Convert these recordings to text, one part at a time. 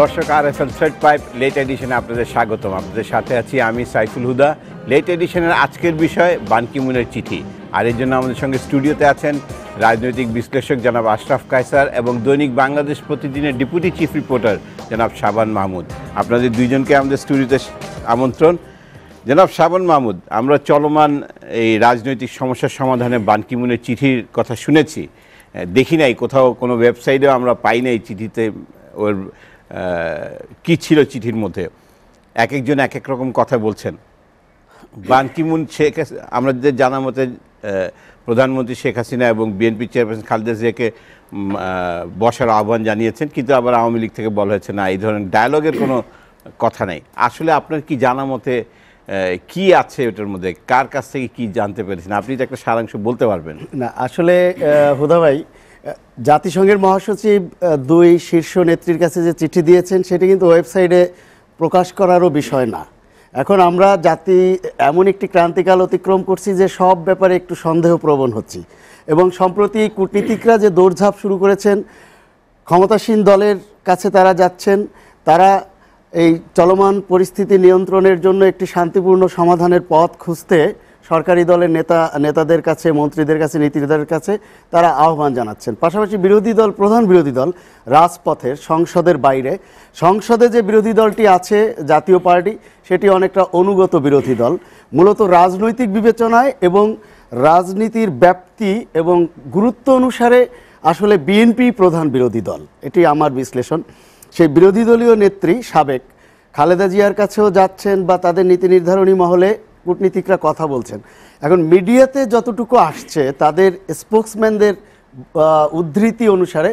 দর্শক আর এস এল সেট পাইপ লেট এডিশনে আপনাদের স্বাগতম আপনাদের সাথে আছি আমি সাইফুল হুদা লেট এডিশনের আজকের বিষয় বানকিমুনের চিঠি আর এর জন্য আমাদের সঙ্গে স্টুডিওতে আছেন রাজনৈতিক বিশ্লেষক জনাব আশরাফ কায়সার এবং দৈনিক বাংলাদেশ প্রতিদিনের ডেপুটি চিফ রিপোর্টার জনাব শাবান মাহমুদ আপনাদের দুইজনকে আমাদের স্টুডিওতে আমন্ত্রণ জনাব শাবান মাহমুদ আমরা চলমান এই রাজনৈতিক সমস্যার সমাধানে বানকিমুনের চিঠির কথা শুনেছি দেখি নাই কোথাও কোনো ওয়েবসাইটেও আমরা পাই নাই চিঠিতে ওর কি ছিল চিঠির মধ্যে এক একজন এক এক রকম কথা বলছেন বানকিমুন শেখ আমাদের জানা মতে প্রধানমন্ত্রী শেখ হাসিনা এবং বিএনপি চেয়ারপারসন খালেদা জিয়াকে বসার আহ্বান জানিয়েছেন কিন্তু আবার আওয়ামী লীগ থেকে বলা হয়েছে না এই ধরনের ডায়ালগের কোনো কথা নেই আসলে আপনার কি জানা মতে কি আছে এটার মধ্যে কার কাছ থেকে কি জানতে পেরেছেন আপনি তো একটা সারাংশ বলতে পারবেন না আসলে হুদা ভাই জাতিসংঘের মহাসচিব দুই শীর্ষ নেত্রীর কাছে যে চিঠি দিয়েছেন সেটি কিন্তু ওয়েবসাইটে প্রকাশ করারও বিষয় না এখন আমরা জাতি এমন একটি ক্রান্তিকাল অতিক্রম করছি যে সব ব্যাপারে একটু সন্দেহ প্রবণ হচ্ছি এবং সম্প্রতি কূটনীতিকরা যে দৌড়ঝাঁপ শুরু করেছেন ক্ষমতাসীন দলের কাছে তারা যাচ্ছেন তারা এই চলমান পরিস্থিতি নিয়ন্ত্রণের জন্য একটি শান্তিপূর্ণ সমাধানের পথ খুঁজতে সরকারি দলের নেতা নেতাদের কাছে মন্ত্রীদের কাছে নীতিদের কাছে তারা আহ্বান জানাচ্ছেন পাশাপাশি বিরোধী দল প্রধান বিরোধী দল রাজপথের সংসদের বাইরে সংসদে যে বিরোধী দলটি আছে জাতীয় পার্টি সেটি অনেকটা অনুগত বিরোধী দল মূলত রাজনৈতিক বিবেচনায় এবং রাজনীতির ব্যাপ্তি এবং গুরুত্ব অনুসারে আসলে বিএনপি প্রধান বিরোধী দল এটি আমার বিশ্লেষণ সেই বিরোধী দলীয় নেত্রী সাবেক খালেদা জিয়ার কাছেও যাচ্ছেন বা তাদের নীতি নির্ধারণী মহলে কূটনীতিকরা কথা বলছেন এখন মিডিয়াতে যতটুকু আসছে তাদের স্পোক্সম্যানদের উদ্ধৃতি অনুসারে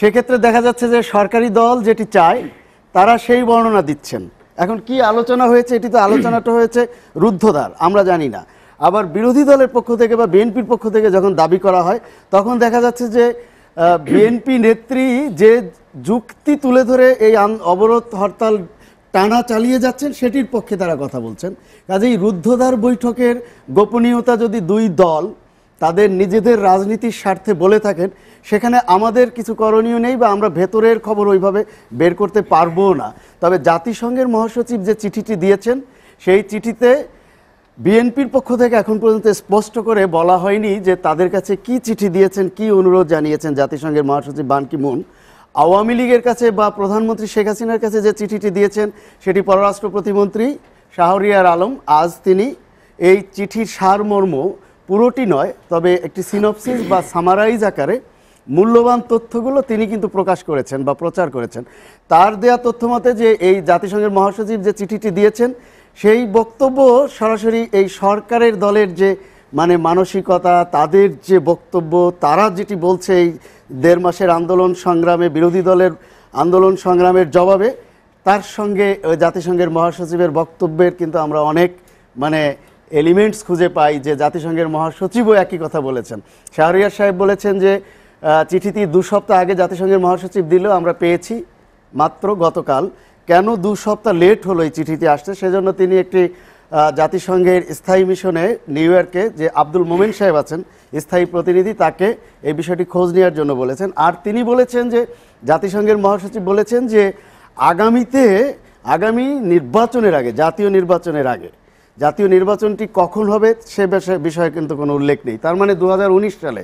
সেক্ষেত্রে দেখা যাচ্ছে যে সরকারি দল যেটি চায় তারা সেই বর্ণনা দিচ্ছেন এখন কি আলোচনা হয়েছে এটি তো আলোচনাটা হয়েছে রুদ্ধদ্বার আমরা জানি না আবার বিরোধী দলের পক্ষ থেকে বা বিএনপির পক্ষ থেকে যখন দাবি করা হয় তখন দেখা যাচ্ছে যে বিএনপি নেত্রী যে যুক্তি তুলে ধরে এই অবরোধ হরতাল টানা চালিয়ে যাচ্ছেন সেটির পক্ষে তারা কথা বলছেন কাজেই রুদ্ধদ্বার বৈঠকের গোপনীয়তা যদি দুই দল তাদের নিজেদের রাজনীতির স্বার্থে বলে থাকেন সেখানে আমাদের কিছু করণীয় নেই বা আমরা ভেতরের খবর ওইভাবে বের করতে পারবো না তবে জাতিসংঘের মহাসচিব যে চিঠিটি দিয়েছেন সেই চিঠিতে বিএনপির পক্ষ থেকে এখন পর্যন্ত স্পষ্ট করে বলা হয়নি যে তাদের কাছে কি চিঠি দিয়েছেন কি অনুরোধ জানিয়েছেন জাতিসংঘের মহাসচিব বানকি মুন আওয়ামী লীগের কাছে বা প্রধানমন্ত্রী শেখ হাসিনার কাছে যে চিঠিটি দিয়েছেন সেটি পররাষ্ট্র প্রতিমন্ত্রী শাহরিয়ার আলম আজ তিনি এই চিঠির সারমর্ম পুরোটি নয় তবে একটি সিনপসিস বা সামারাইজ আকারে মূল্যবান তথ্যগুলো তিনি কিন্তু প্রকাশ করেছেন বা প্রচার করেছেন তার দেয়া তথ্য মতে যে এই জাতিসংঘের মহাসচিব যে চিঠিটি দিয়েছেন সেই বক্তব্য সরাসরি এই সরকারের দলের যে মানে মানসিকতা তাদের যে বক্তব্য তারা যেটি বলছে এই দেড় মাসের আন্দোলন সংগ্রামে বিরোধী দলের আন্দোলন সংগ্রামের জবাবে তার সঙ্গে জাতিসংঘের মহাসচিবের বক্তব্যের কিন্তু আমরা অনেক মানে এলিমেন্টস খুঁজে পাই যে জাতিসংঘের মহাসচিবও একই কথা বলেছেন শাহরিয়ার সাহেব বলেছেন যে চিঠিটি দু সপ্তাহ আগে জাতিসংঘের মহাসচিব দিলেও আমরা পেয়েছি মাত্র গতকাল কেন দু সপ্তাহ লেট হলো এই চিঠিটি আসতে সেজন্য তিনি একটি জাতিসংঘের স্থায়ী মিশনে নিউ ইয়র্কে যে আব্দুল মোমেন সাহেব আছেন স্থায়ী প্রতিনিধি তাকে এই বিষয়টি খোঁজ নেওয়ার জন্য বলেছেন আর তিনি বলেছেন যে জাতিসংঘের মহাসচিব বলেছেন যে আগামীতে আগামী নির্বাচনের আগে জাতীয় নির্বাচনের আগে জাতীয় নির্বাচনটি কখন হবে সে বিষয়ে কিন্তু কোনো উল্লেখ নেই তার মানে দু সালে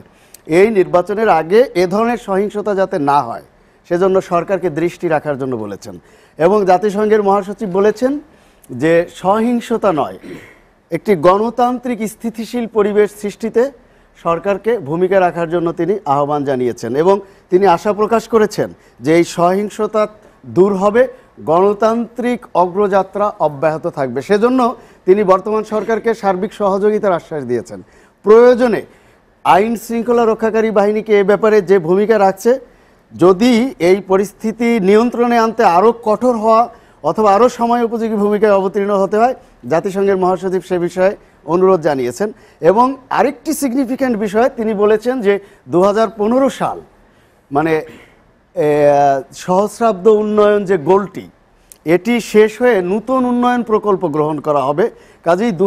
এই নির্বাচনের আগে এ ধরনের সহিংসতা যাতে না হয় সেজন্য সরকারকে দৃষ্টি রাখার জন্য বলেছেন এবং জাতিসংঘের মহাসচিব বলেছেন যে সহিংসতা নয় একটি গণতান্ত্রিক স্থিতিশীল পরিবেশ সৃষ্টিতে সরকারকে ভূমিকা রাখার জন্য তিনি আহ্বান জানিয়েছেন এবং তিনি আশা প্রকাশ করেছেন যে এই সহিংসতা দূর হবে গণতান্ত্রিক অগ্রযাত্রা অব্যাহত থাকবে সেজন্য তিনি বর্তমান সরকারকে সার্বিক সহযোগিতার আশ্বাস দিয়েছেন প্রয়োজনে আইন শৃঙ্খলা রক্ষাকারী বাহিনীকে এ ব্যাপারে যে ভূমিকা রাখছে যদি এই পরিস্থিতি নিয়ন্ত্রণে আনতে আরও কঠোর হওয়া অথবা আরও সময় উপযোগী ভূমিকায় অবতীর্ণ হতে হয় জাতিসংঘের মহাসচিব সে বিষয়ে অনুরোধ জানিয়েছেন এবং আরেকটি সিগনিফিক্যান্ট বিষয় তিনি বলেছেন যে দু সাল মানে সহস্রাব্দ উন্নয়ন যে গোলটি এটি শেষ হয়ে নতুন উন্নয়ন প্রকল্প গ্রহণ করা হবে কাজেই দু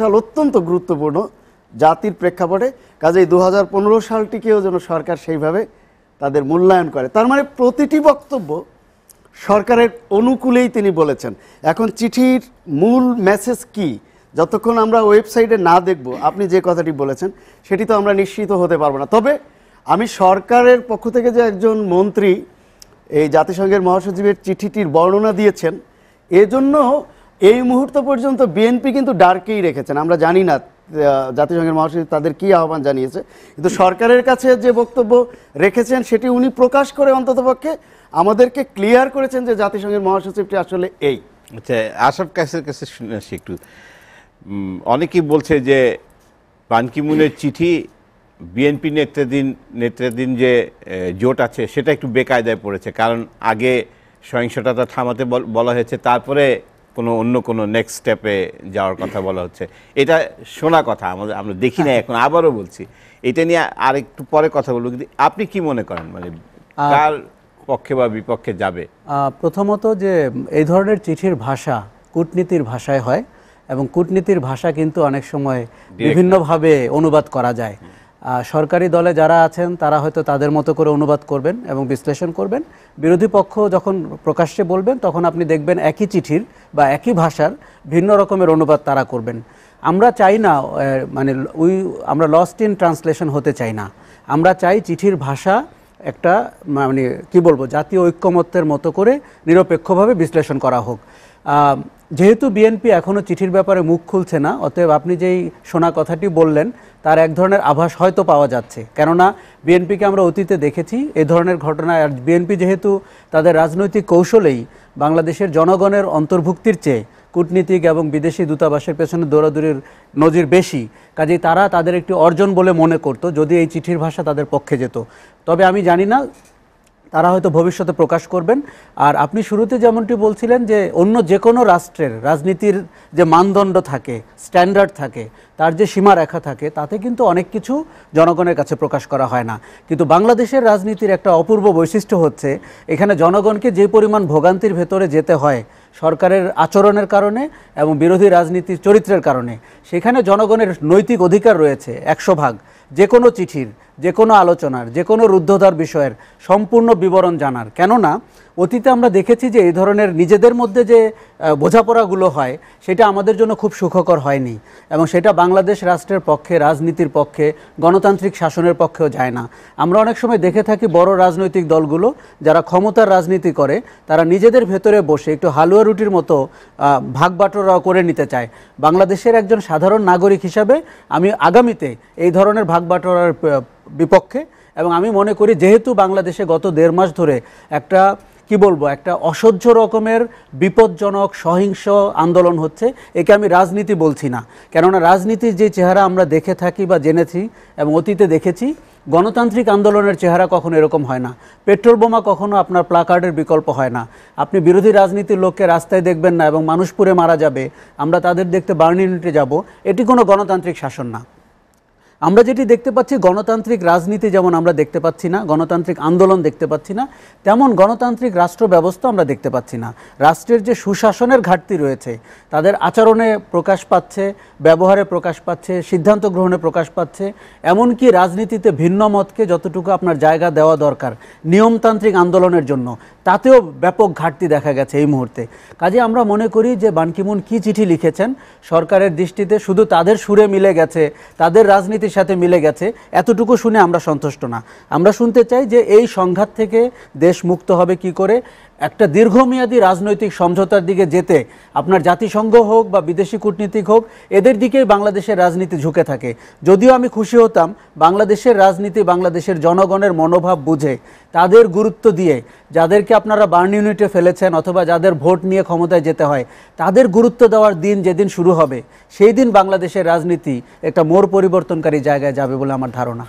সাল অত্যন্ত গুরুত্বপূর্ণ জাতির প্রেক্ষাপটে কাজেই দু সালটিকেও যেন সরকার সেইভাবে তাদের মূল্যায়ন করে তার মানে প্রতিটি বক্তব্য সরকারের অনুকূলেই তিনি বলেছেন এখন চিঠির মূল মেসেজ কি যতক্ষণ আমরা ওয়েবসাইটে না দেখব আপনি যে কথাটি বলেছেন সেটি তো আমরা নিশ্চিত হতে পারবো না তবে আমি সরকারের পক্ষ থেকে যে একজন মন্ত্রী এই জাতিসংঘের মহাসচিবের চিঠিটির বর্ণনা দিয়েছেন এজন্য এই মুহূর্ত পর্যন্ত বিএনপি কিন্তু ডার্কেই রেখেছেন আমরা জানি না জাতিসংঘের মহাসচিব তাদের কি আহ্বান জানিয়েছে কিন্তু সরকারের কাছে যে বক্তব্য রেখেছেন সেটি উনি প্রকাশ করে অন্ততপক্ষে আমাদেরকে ক্লিয়ার করেছেন যে জাতিসংঘের মহাসচিবটি আসলে এই আচ্ছা আসাফ কাছের কাছে শুনে আসি একটু অনেকেই বলছে যে বানকিমুনের চিঠি বিএনপি নেতৃত্বাধীন নেতৃত্বাধীন যে জোট আছে সেটা একটু বেকায়দায় পড়েছে কারণ আগে সহিংসতা থামাতে বলা হয়েছে তারপরে কোনো অন্য কোনো নেক্সট স্টেপে যাওয়ার কথা বলা হচ্ছে এটা শোনা কথা আমাদের আমরা দেখি না এখন আবারও বলছি এটা নিয়ে আর একটু পরে কথা বলবো কিন্তু আপনি কি মনে করেন মানে কার পক্ষে বা বিপক্ষে যাবে প্রথমত যে এই ধরনের চিঠির ভাষা কূটনীতির ভাষায় হয় এবং কূটনীতির ভাষা কিন্তু অনেক সময় বিভিন্নভাবে অনুবাদ করা যায় সরকারি দলে যারা আছেন তারা হয়তো তাদের মতো করে অনুবাদ করবেন এবং বিশ্লেষণ করবেন বিরোধী পক্ষ যখন প্রকাশ্যে বলবেন তখন আপনি দেখবেন একই চিঠির বা একই ভাষার ভিন্ন রকমের অনুবাদ তারা করবেন আমরা চাই না মানে উই আমরা লস্ট ইন ট্রান্সলেশন হতে চাই না আমরা চাই চিঠির ভাষা একটা মানে কি বলবো জাতীয় ঐক্যমত্যের মতো করে নিরপেক্ষভাবে বিশ্লেষণ করা হোক যেহেতু বিএনপি এখনও চিঠির ব্যাপারে মুখ খুলছে না অতএব আপনি যেই শোনা কথাটি বললেন তার এক ধরনের আভাস হয়তো পাওয়া যাচ্ছে কেননা বিএনপিকে আমরা অতীতে দেখেছি এ ধরনের ঘটনা আর বিএনপি যেহেতু তাদের রাজনৈতিক কৌশলেই বাংলাদেশের জনগণের অন্তর্ভুক্তির চেয়ে কূটনীতিক এবং বিদেশি দূতাবাসের পেছনে দৌড়াদৌড়ির নজির বেশি কাজেই তারা তাদের একটি অর্জন বলে মনে করত যদি এই চিঠির ভাষা তাদের পক্ষে যেত তবে আমি জানি না তারা হয়তো ভবিষ্যতে প্রকাশ করবেন আর আপনি শুরুতে যেমনটি বলছিলেন যে অন্য যে কোনো রাষ্ট্রের রাজনীতির যে মানদণ্ড থাকে স্ট্যান্ডার্ড থাকে তার যে সীমা রেখা থাকে তাতে কিন্তু অনেক কিছু জনগণের কাছে প্রকাশ করা হয় না কিন্তু বাংলাদেশের রাজনীতির একটা অপূর্ব বৈশিষ্ট্য হচ্ছে এখানে জনগণকে যে পরিমাণ ভোগান্তির ভেতরে যেতে হয় সরকারের আচরণের কারণে এবং বিরোধী রাজনীতির চরিত্রের কারণে সেখানে জনগণের নৈতিক অধিকার রয়েছে একশো ভাগ যে কোনো চিঠির যে কোনো আলোচনার যে কোনো রুদ্ধতার বিষয়ের সম্পূর্ণ বিবরণ জানার কেননা অতীতে আমরা দেখেছি যে এই ধরনের নিজেদের মধ্যে যে বোঝাপড়াগুলো হয় সেটা আমাদের জন্য খুব সুখকর হয়নি এবং সেটা বাংলাদেশ রাষ্ট্রের পক্ষে রাজনীতির পক্ষে গণতান্ত্রিক শাসনের পক্ষেও যায় না আমরা অনেক সময় দেখে থাকি বড় রাজনৈতিক দলগুলো যারা ক্ষমতার রাজনীতি করে তারা নিজেদের ভেতরে বসে একটু হালুয়া রুটির মতো ভাগ বাটোরা করে নিতে চায় বাংলাদেশের একজন সাধারণ নাগরিক হিসাবে আমি আগামীতে এই ধরনের ভাগ বাটোরার বিপক্ষে এবং আমি মনে করি যেহেতু বাংলাদেশে গত দেড় মাস ধরে একটা কি বলবো একটা অসহ্য রকমের বিপজ্জনক সহিংস আন্দোলন হচ্ছে একে আমি রাজনীতি বলছি না কেননা রাজনীতির যে চেহারা আমরা দেখে থাকি বা জেনেছি এবং অতীতে দেখেছি গণতান্ত্রিক আন্দোলনের চেহারা কখনো এরকম হয় না পেট্রোল বোমা কখনো আপনার প্লাকার্ডের বিকল্প হয় না আপনি বিরোধী রাজনীতির লোককে রাস্তায় দেখবেন না এবং মানুষ মারা যাবে আমরা তাদের দেখতে বার্নিউনিটে যাব এটি কোনো গণতান্ত্রিক শাসন না আমরা যেটি দেখতে পাচ্ছি গণতান্ত্রিক রাজনীতি যেমন আমরা দেখতে পাচ্ছি না গণতান্ত্রিক আন্দোলন দেখতে পাচ্ছি না তেমন গণতান্ত্রিক রাষ্ট্র ব্যবস্থা আমরা দেখতে পাচ্ছি না রাষ্ট্রের যে সুশাসনের ঘাটতি রয়েছে তাদের আচরণে প্রকাশ পাচ্ছে ব্যবহারে প্রকাশ পাচ্ছে সিদ্ধান্ত গ্রহণে প্রকাশ পাচ্ছে এমনকি রাজনীতিতে ভিন্ন মতকে যতটুকু আপনার জায়গা দেওয়া দরকার নিয়মতান্ত্রিক আন্দোলনের জন্য তাতেও ব্যাপক ঘাটতি দেখা গেছে এই মুহূর্তে কাজে আমরা মনে করি যে বানকিমুন কি চিঠি লিখেছেন সরকারের দৃষ্টিতে শুধু তাদের সুরে মিলে গেছে তাদের রাজনীতি পরিস্থিতির সাথে মিলে গেছে এতটুকু শুনে আমরা সন্তুষ্ট না আমরা শুনতে চাই যে এই সংঘাত থেকে দেশ মুক্ত হবে কি করে একটা দীর্ঘমেয়াদী রাজনৈতিক সমঝোতার দিকে যেতে আপনার জাতিসংঘ হোক বা বিদেশি কূটনীতিক হোক এদের দিকেই বাংলাদেশের রাজনীতি ঝুঁকে থাকে যদিও আমি খুশি হতাম বাংলাদেশের রাজনীতি বাংলাদেশের জনগণের মনোভাব বুঝে তাদের গুরুত্ব দিয়ে যাদেরকে আপনারা বার্ন ইউনিটে ফেলেছেন অথবা যাদের ভোট নিয়ে ক্ষমতায় যেতে হয় তাদের গুরুত্ব দেওয়ার দিন যেদিন শুরু হবে সেই দিন বাংলাদেশের রাজনীতি একটা মোর পরিবর্তনকারী জায়গায় যাবে বলে আমার ধারণা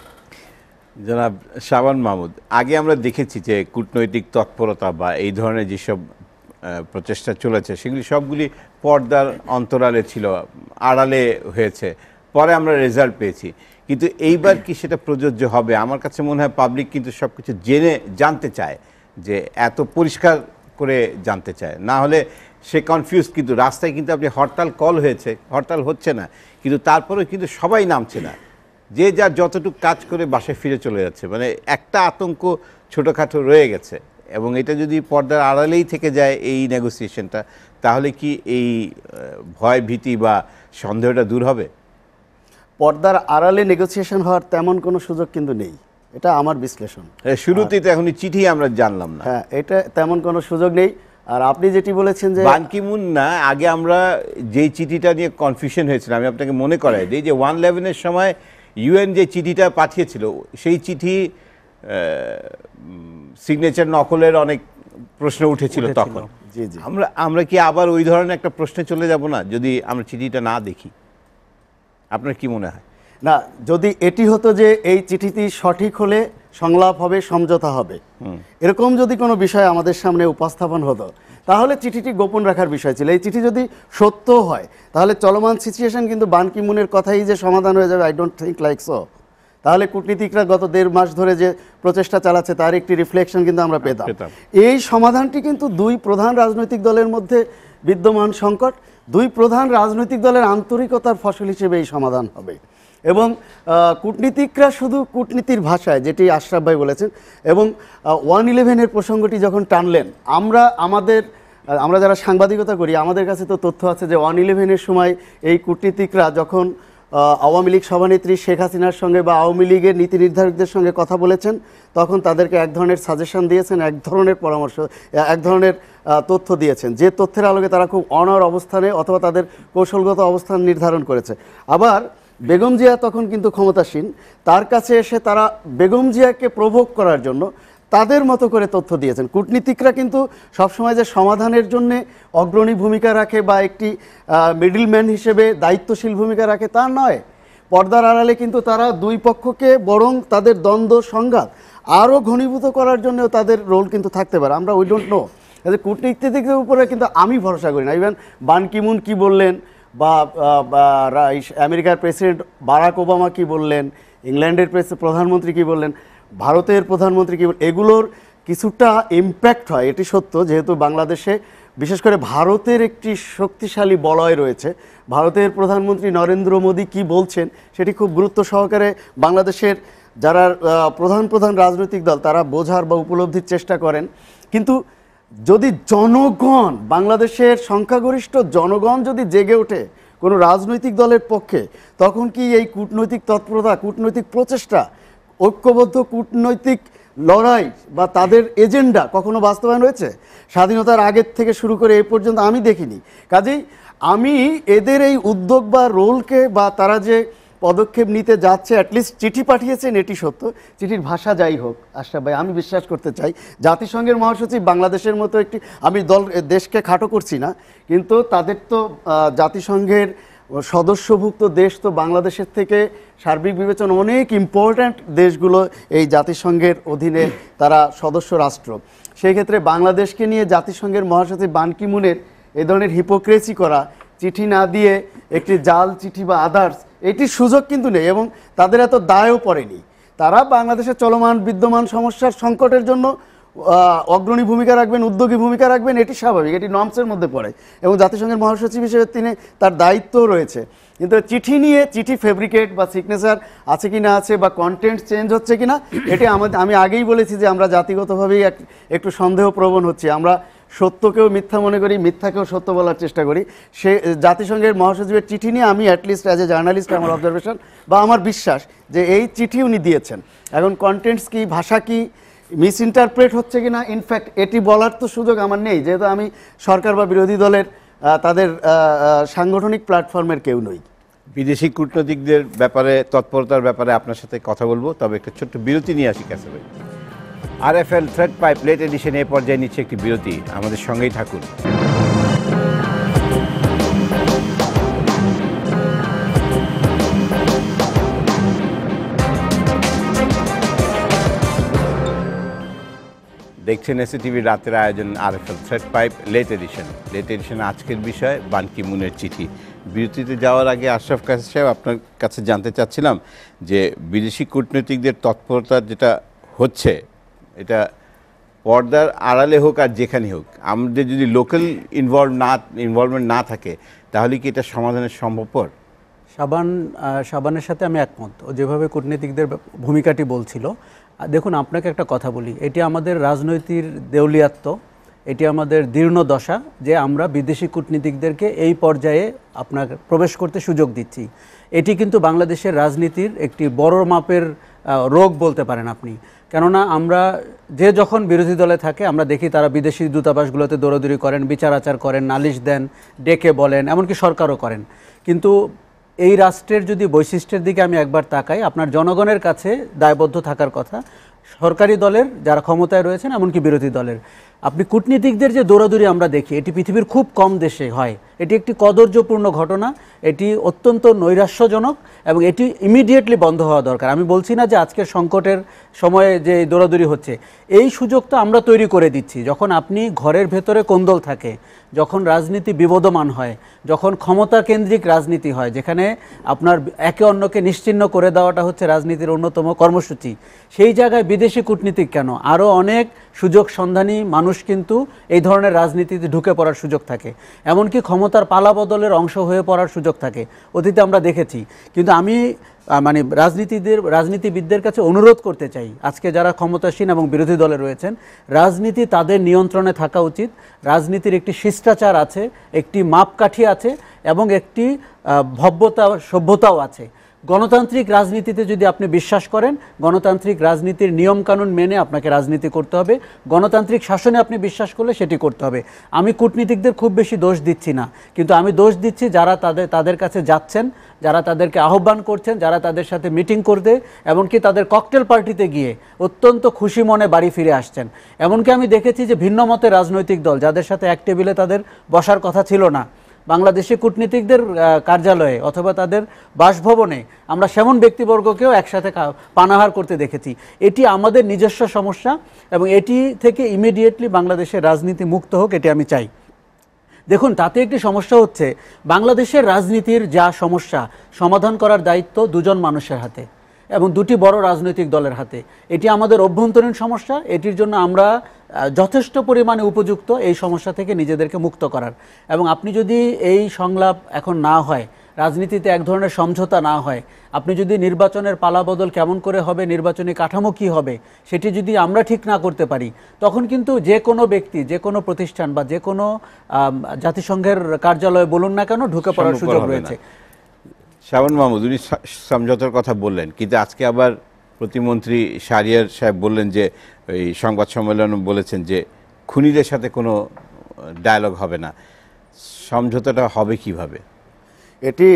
জনাব শাবান মাহমুদ আগে আমরা দেখেছি যে কূটনৈতিক তৎপরতা বা এই ধরনের যেসব প্রচেষ্টা চলেছে সেগুলি সবগুলি পর্দার অন্তরালে ছিল আড়ালে হয়েছে পরে আমরা রেজাল্ট পেয়েছি কিন্তু এইবার কি সেটা প্রযোজ্য হবে আমার কাছে মনে হয় পাবলিক কিন্তু সব কিছু জেনে জানতে চায় যে এত পরিষ্কার করে জানতে চায় না হলে সে কনফিউজ কিন্তু রাস্তায় কিন্তু আপনি হরতাল কল হয়েছে হরতাল হচ্ছে না কিন্তু তারপরেও কিন্তু সবাই নামছে না যে যা যতটুকু কাজ করে বাসায় ফিরে চলে যাচ্ছে মানে একটা আতঙ্ক ছোটোখাটো রয়ে গেছে এবং এটা যদি পর্দার আড়ালেই থেকে যায় এই নেগোসিয়েশনটা তাহলে কি এই ভয় ভীতি বা সন্দেহটা দূর হবে পর্দার আড়ালে নেগোসিয়েশন হওয়ার তেমন কোনো সুযোগ কিন্তু নেই এটা আমার বিশ্লেষণ হ্যাঁ, শুরুতেই তো এখন চিঠি আমরা জানলাম না হ্যাঁ এটা তেমন কোনো সুযোগ নেই আর আপনি যেটি বলেছেন যে বানকিমুন না আগে আমরা যেই চিঠিটা নিয়ে কনফিউশন হয়েছিল আমি আপনাকে মনে করাই দিই যে ওয়ান ইলেভেনের সময় ইউএন যে চিঠিটা পাঠিয়েছিল সেই চিঠি সিগনেচার নকলের অনেক প্রশ্ন উঠেছিল তখন আমরা আমরা কি আবার ওই ধরনের একটা প্রশ্নে চলে যাব না যদি আমরা চিঠিটা না দেখি আপনার কি মনে হয় না যদি এটি হতো যে এই চিঠিটি সঠিক হলে সংলাপ হবে সমঝোতা হবে এরকম যদি কোনো বিষয় আমাদের সামনে উপস্থাপন হতো তাহলে চিঠিটি গোপন রাখার বিষয় ছিল এই চিঠি যদি সত্য হয় তাহলে চলমান সিচুয়েশন কিন্তু বান মুনের কথাই যে সমাধান হয়ে যাবে I don't think like so তাহলে কূটনীতিকরা গত দেড় মাস ধরে যে প্রচেষ্টা চালাচ্ছে তার একটি রিফ্লেকশন কিন্তু আমরা পেতাম এই সমাধানটি কিন্তু দুই প্রধান রাজনৈতিক দলের মধ্যে বিদ্যমান সংকট দুই প্রধান রাজনৈতিক দলের আন্তরিকতার ফসল হিসেবে এই সমাধান হবে এবং কূটনীতিকরা শুধু কূটনীতির ভাষায় যেটি আশরাফ ভাই বলেছেন এবং ওয়ান ইলেভেনের প্রসঙ্গটি যখন টানলেন আমরা আমাদের আমরা যারা সাংবাদিকতা করি আমাদের কাছে তো তথ্য আছে যে ওয়ান ইলেভেনের সময় এই কূটনীতিকরা যখন আওয়ামী লীগ সভানেত্রী শেখ হাসিনার সঙ্গে বা আওয়ামী লীগের নীতি নির্ধারকদের সঙ্গে কথা বলেছেন তখন তাদেরকে এক ধরনের সাজেশন দিয়েছেন এক ধরনের পরামর্শ এক ধরনের তথ্য দিয়েছেন যে তথ্যের আলোকে তারা খুব অনর অবস্থানে অথবা তাদের কৌশলগত অবস্থান নির্ধারণ করেছে আবার বেগম জিয়া তখন কিন্তু ক্ষমতাসীন তার কাছে এসে তারা বেগম জিয়াকে প্রভোগ করার জন্য তাদের মতো করে তথ্য দিয়েছেন কূটনীতিকরা কিন্তু সবসময় যে সমাধানের জন্য অগ্রণী ভূমিকা রাখে বা একটি মিডিলম্যান হিসেবে দায়িত্বশীল ভূমিকা রাখে তা নয় পর্দার আড়ালে কিন্তু তারা দুই পক্ষকে বরং তাদের দ্বন্দ্ব সংঘাত আরও ঘনীভূত করার জন্যও তাদের রোল কিন্তু থাকতে পারে আমরা উই ডোন্ট নো কূটনীতিকদের উপরে কিন্তু আমি ভরসা করি না ইভেন বানকিমুন কি বললেন বা আমেরিকার প্রেসিডেন্ট বারাক ওবামা কি বললেন ইংল্যান্ডের প্রধানমন্ত্রী কি বললেন ভারতের প্রধানমন্ত্রী কি এগুলোর কিছুটা ইম্প্যাক্ট হয় এটি সত্য যেহেতু বাংলাদেশে বিশেষ করে ভারতের একটি শক্তিশালী বলয় রয়েছে ভারতের প্রধানমন্ত্রী নরেন্দ্র মোদী কি বলছেন সেটি খুব গুরুত্ব সহকারে বাংলাদেশের যারা প্রধান প্রধান রাজনৈতিক দল তারা বোঝার বা উপলব্ধির চেষ্টা করেন কিন্তু যদি জনগণ বাংলাদেশের সংখ্যাগরিষ্ঠ জনগণ যদি জেগে ওঠে কোনো রাজনৈতিক দলের পক্ষে তখন কি এই কূটনৈতিক তৎপরতা কূটনৈতিক প্রচেষ্টা ঐক্যবদ্ধ কূটনৈতিক লড়াই বা তাদের এজেন্ডা কখনো বাস্তবায়ন হয়েছে স্বাধীনতার আগের থেকে শুরু করে এই পর্যন্ত আমি দেখিনি কাজেই আমি এদের এই উদ্যোগ বা রোলকে বা তারা যে পদক্ষেপ নিতে যাচ্ছে অ্যাটলিস্ট চিঠি পাঠিয়েছেন এটি সত্য চিঠির ভাষা যাই হোক আশরাফ ভাই আমি বিশ্বাস করতে চাই জাতিসংঘের মহাসচিব বাংলাদেশের মতো একটি আমি দল দেশকে খাটো করছি না কিন্তু তাদের তো জাতিসংঘের সদস্যভুক্ত দেশ তো বাংলাদেশের থেকে সার্বিক বিবেচনা অনেক ইম্পর্ট্যান্ট দেশগুলো এই জাতিসংঘের অধীনে তারা সদস্য রাষ্ট্র সেই ক্ষেত্রে বাংলাদেশকে নিয়ে জাতিসংঘের মহাসচিব বানকিমুনের এ ধরনের হিপোক্রেসি করা চিঠি না দিয়ে একটি জাল চিঠি বা আদার্স এটির সুযোগ কিন্তু নেই এবং তাদের এত দায়ও পড়েনি তারা বাংলাদেশের চলমান বিদ্যমান সমস্যার সংকটের জন্য অগ্রণী ভূমিকা রাখবেন উদ্যোগী ভূমিকা রাখবেন এটি স্বাভাবিক এটি নমসের মধ্যে পড়ে এবং জাতিসংঘের মহাসচিব হিসেবে তিনি তার দায়িত্ব রয়েছে কিন্তু চিঠি নিয়ে চিঠি ফেব্রিকেট বা সিগনেচার আছে কি না আছে বা কন্টেন্ট চেঞ্জ হচ্ছে কি না এটি আমাদের আমি আগেই বলেছি যে আমরা জাতিগতভাবেই এক একটু সন্দেহপ্রবণ হচ্ছি আমরা সত্যকেও মিথ্যা মনে করি মিথ্যাকেও সত্য বলার চেষ্টা করি সে জাতিসংঘের মহাসচিবের চিঠি নিয়ে আমি অ্যাটলিস্ট অ্যাজ এ জার্নালিস্ট আমার অবজারভেশন বা আমার বিশ্বাস যে এই চিঠি উনি দিয়েছেন এখন কন্টেন্টস কি ভাষা কী মিস ইন্টারপ্রেট হচ্ছে কি না ইনফ্যাক্ট এটি বলার তো সুযোগ আমার নেই যেহেতু আমি সরকার বা বিরোধী দলের তাদের সাংগঠনিক প্ল্যাটফর্মের কেউ নই বিদেশি কূটনৈতিকদের ব্যাপারে তৎপরতার ব্যাপারে আপনার সাথে কথা বলবো তবে একটা ছোট্ট বিরতি নিয়ে আসি কাছে ভাই আর এফ এল থ্রেড পাইপ লেট এডিশন এ পর্যায়ে নিচ্ছে একটি বিরতি আমাদের সঙ্গেই থাকুন দেখছেন এসে টিভি রাতের আয়োজন আর এল থ্রেড পাইপ লেট এডিশন লেট এডিশন আজকের বিষয় বানকি মুনের চিঠি বিরতিতে যাওয়ার আগে আশরাফ কাসি সাহেব আপনার কাছে জানতে চাচ্ছিলাম যে বিদেশি কূটনীতিকদের তৎপরতা যেটা হচ্ছে এটা পর্দার আড়ালে হোক আর যেখানে হোক আমাদের যদি লোকাল ইনভলভ না ইনভলভমেন্ট না থাকে তাহলে কি এটা সমাধানের সম্ভবপর সাবান সাবানের সাথে আমি একমত ও যেভাবে কূটনীতিকদের ভূমিকাটি বলছিল দেখুন আপনাকে একটা কথা বলি এটি আমাদের রাজনৈতিক দেউলিয়াত্ম এটি আমাদের দীর্ণ দশা যে আমরা বিদেশি কূটনীতিকদেরকে এই পর্যায়ে আপনার প্রবেশ করতে সুযোগ দিচ্ছি এটি কিন্তু বাংলাদেশের রাজনীতির একটি বড় মাপের রোগ বলতে পারেন আপনি কেননা আমরা যে যখন বিরোধী দলে থাকে আমরা দেখি তারা বিদেশি দূতাবাসগুলোতে দৌড়াদৌড়ি করেন বিচার আচার করেন নালিশ দেন ডেকে বলেন এমনকি সরকারও করেন কিন্তু এই রাষ্ট্রের যদি বৈশিষ্ট্যের দিকে আমি একবার তাকাই আপনার জনগণের কাছে দায়বদ্ধ থাকার কথা সরকারি দলের যারা ক্ষমতায় রয়েছেন এমনকি বিরোধী দলের আপনি কূটনীতিকদের যে দৌড়াদৌড়ি আমরা দেখি এটি পৃথিবীর খুব কম দেশে হয় এটি একটি কদর্যপূর্ণ ঘটনা এটি অত্যন্ত নৈরাশ্যজনক এবং এটি ইমিডিয়েটলি বন্ধ হওয়া দরকার আমি বলছি না যে আজকের সংকটের সময়ে যে দৌড়াদৌড়ি হচ্ছে এই সুযোগ তো আমরা তৈরি করে দিচ্ছি যখন আপনি ঘরের ভেতরে কোন্দল থাকে যখন রাজনীতি বিবদমান হয় যখন ক্ষমতা কেন্দ্রিক রাজনীতি হয় যেখানে আপনার একে অন্যকে নিশ্চিন্ন করে দেওয়াটা হচ্ছে রাজনীতির অন্যতম কর্মসূচি সেই জায়গায় বিদেশি কূটনীতিক কেন আরও অনেক সুযোগ সন্ধানী মানুষ কিন্তু এই ধরনের রাজনীতিতে ঢুকে পড়ার সুযোগ থাকে এমনকি ক্ষমতার পালা বদলের অংশ হয়ে পড়ার সুযোগ থাকে অতীতে আমরা দেখেছি কিন্তু আমি মানে রাজনীতিদের রাজনীতিবিদদের কাছে অনুরোধ করতে চাই আজকে যারা ক্ষমতাসীন এবং বিরোধী দলে রয়েছেন রাজনীতি তাদের নিয়ন্ত্রণে থাকা উচিত রাজনীতির একটি শিষ্টাচার আছে একটি মাপকাঠি আছে এবং একটি ভব্যতা সভ্যতাও আছে গণতান্ত্রিক রাজনীতিতে যদি আপনি বিশ্বাস করেন গণতান্ত্রিক রাজনীতির নিয়মকানুন মেনে আপনাকে রাজনীতি করতে হবে গণতান্ত্রিক শাসনে আপনি বিশ্বাস করলে সেটি করতে হবে আমি কূটনীতিকদের খুব বেশি দোষ দিচ্ছি না কিন্তু আমি দোষ দিচ্ছি যারা তাদের তাদের কাছে যাচ্ছেন যারা তাদেরকে আহ্বান করছেন যারা তাদের সাথে মিটিং করতে এমনকি তাদের ককটেল পার্টিতে গিয়ে অত্যন্ত খুশি মনে বাড়ি ফিরে আসছেন এমনকি আমি দেখেছি যে ভিন্ন মতে রাজনৈতিক দল যাদের সাথে এক টেবিলে তাদের বসার কথা ছিল না বাংলাদেশি কূটনীতিকদের কার্যালয়ে অথবা তাদের বাসভবনে আমরা সেমন ব্যক্তিবর্গকেও একসাথে পানাহার করতে দেখেছি এটি আমাদের নিজস্ব সমস্যা এবং এটি থেকে ইমিডিয়েটলি বাংলাদেশের রাজনীতি মুক্ত হোক এটি আমি চাই দেখুন তাতে একটি সমস্যা হচ্ছে বাংলাদেশের রাজনীতির যা সমস্যা সমাধান করার দায়িত্ব দুজন মানুষের হাতে এবং দুটি বড় রাজনৈতিক দলের হাতে এটি আমাদের অভ্যন্তরীণ সমস্যা এটির জন্য আমরা যথেষ্ট পরিমাণে উপযুক্ত এই সমস্যা থেকে নিজেদেরকে মুক্ত করার এবং আপনি যদি এই সংলাপ এখন না হয় রাজনীতিতে এক ধরনের সমঝোতা না হয় আপনি যদি নির্বাচনের পালাবদল কেমন করে হবে নির্বাচনী কাঠামো কী হবে সেটি যদি আমরা ঠিক না করতে পারি তখন কিন্তু যে কোনো ব্যক্তি যে কোনো প্রতিষ্ঠান বা যে কোনো জাতিসংঘের কার্যালয়ে বলুন না কেন ঢুকে পড়ার সুযোগ রয়েছে শাবান মাহমুদ উনি সমঝোতার কথা বললেন কিন্তু আজকে আবার প্রতিমন্ত্রী সারিয়ার সাহেব বললেন যে এই সংবাদ সম্মেলন বলেছেন যে খুনিদের সাথে কোনো ডায়ালগ হবে না সমঝোতাটা হবে কিভাবে এটি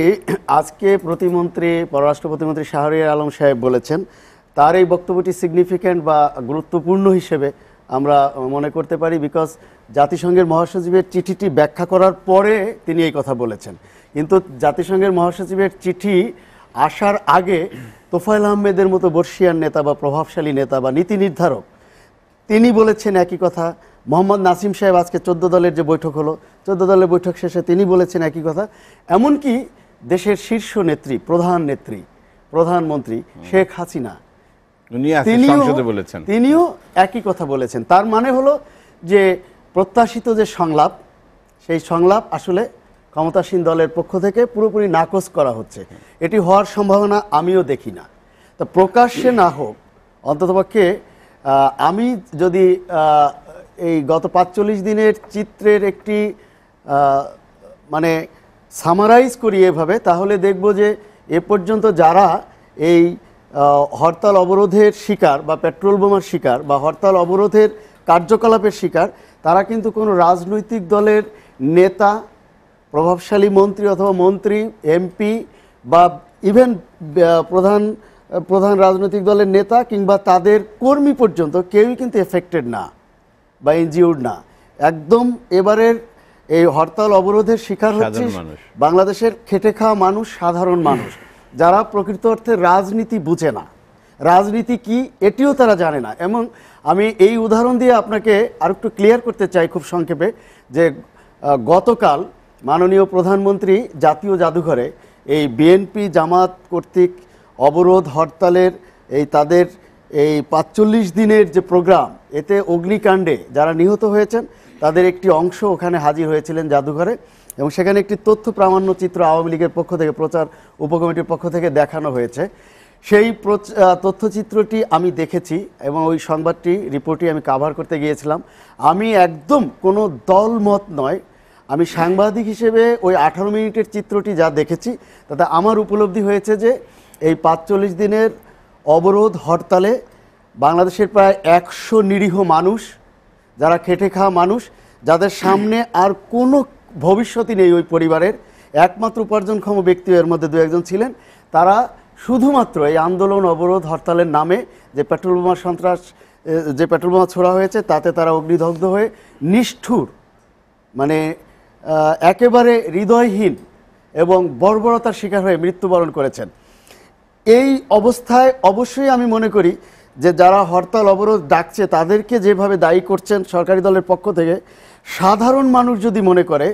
আজকে প্রতিমন্ত্রী পররাষ্ট্র প্রতিমন্ত্রী শাহরিয়ার আলম সাহেব বলেছেন তার এই বক্তব্যটি সিগনিফিক্যান্ট বা গুরুত্বপূর্ণ হিসেবে আমরা মনে করতে পারি বিকজ জাতিসংঘের মহাসচিবের চিঠিটি ব্যাখ্যা করার পরে তিনি এই কথা বলেছেন কিন্তু জাতিসংঘের মহাসচিবের চিঠি আসার আগে তোফায়ল আহমেদের মতো বর্ষিয়ার নেতা বা প্রভাবশালী নেতা বা নীতি নির্ধারক তিনি বলেছেন একই কথা মোহাম্মদ নাসিম সাহেব আজকে চোদ্দ দলের যে বৈঠক হলো চোদ্দ দলের বৈঠক শেষে তিনি বলেছেন একই কথা এমনকি দেশের শীর্ষ নেত্রী প্রধান নেত্রী প্রধানমন্ত্রী শেখ হাসিনা বলেছেন তিনিও একই কথা বলেছেন তার মানে হলো যে প্রত্যাশিত যে সংলাপ সেই সংলাপ আসলে ক্ষমতাসীন দলের পক্ষ থেকে পুরোপুরি নাকচ করা হচ্ছে এটি হওয়ার সম্ভাবনা আমিও দেখি না তো প্রকাশ্যে না হোক অন্ততপক্ষে আমি যদি এই গত পাঁচচল্লিশ দিনের চিত্রের একটি মানে সামারাইজ করি এভাবে তাহলে দেখব যে এ পর্যন্ত যারা এই হরতাল অবরোধের শিকার বা পেট্রোল বোমার শিকার বা হরতাল অবরোধের কার্যকলাপের শিকার তারা কিন্তু কোনো রাজনৈতিক দলের নেতা প্রভাবশালী মন্ত্রী অথবা মন্ত্রী এমপি বা ইভেন প্রধান প্রধান রাজনৈতিক দলের নেতা কিংবা তাদের কর্মী পর্যন্ত কেউই কিন্তু এফেক্টেড না বা এনজিওর না একদম এবারের এই হরতাল অবরোধের শিকার হচ্ছে বাংলাদেশের খেটে খাওয়া মানুষ সাধারণ মানুষ যারা প্রকৃত অর্থে রাজনীতি বুঝে না রাজনীতি কি এটিও তারা জানে না এবং আমি এই উদাহরণ দিয়ে আপনাকে আর একটু ক্লিয়ার করতে চাই খুব সংক্ষেপে যে গতকাল মাননীয় প্রধানমন্ত্রী জাতীয় জাদুঘরে এই বিএনপি জামাত কর্তৃক অবরোধ হরতালের এই তাদের এই পাঁচচল্লিশ দিনের যে প্রোগ্রাম এতে অগ্নিকাণ্ডে যারা নিহত হয়েছেন তাদের একটি অংশ ওখানে হাজির হয়েছিলেন জাদুঘরে এবং সেখানে একটি তথ্য প্রামাণ্য চিত্র আওয়ামী লীগের পক্ষ থেকে প্রচার উপকমিটির পক্ষ থেকে দেখানো হয়েছে সেই তথ্যচিত্রটি আমি দেখেছি এবং ওই সংবাদটি রিপোর্টটি আমি কাভার করতে গিয়েছিলাম আমি একদম কোনো দলমত নয় আমি সাংবাদিক হিসেবে ওই আঠারো মিনিটের চিত্রটি যা দেখেছি তাতে আমার উপলব্ধি হয়েছে যে এই পাঁচচল্লিশ দিনের অবরোধ হরতালে বাংলাদেশের প্রায় একশো নিরীহ মানুষ যারা খেটে খাওয়া মানুষ যাদের সামনে আর কোনো ভবিষ্যতই নেই ওই পরিবারের একমাত্র উপার্জনক্ষম ব্যক্তি এর মধ্যে দু একজন ছিলেন তারা শুধুমাত্র এই আন্দোলন অবরোধ হরতালের নামে যে পেট্রোল বোমা সন্ত্রাস যে পেট্রোল বোমা ছোড়া হয়েছে তাতে তারা অগ্নিদগ্ধ হয়ে নিষ্ঠুর মানে একেবারে হৃদয়হীন এবং বর্বরতার শিকার হয়ে মৃত্যুবরণ করেছেন এই অবস্থায় অবশ্যই আমি মনে করি যে যারা হরতাল অবরোধ ডাকছে তাদেরকে যেভাবে দায়ী করছেন সরকারি দলের পক্ষ থেকে সাধারণ মানুষ যদি মনে করে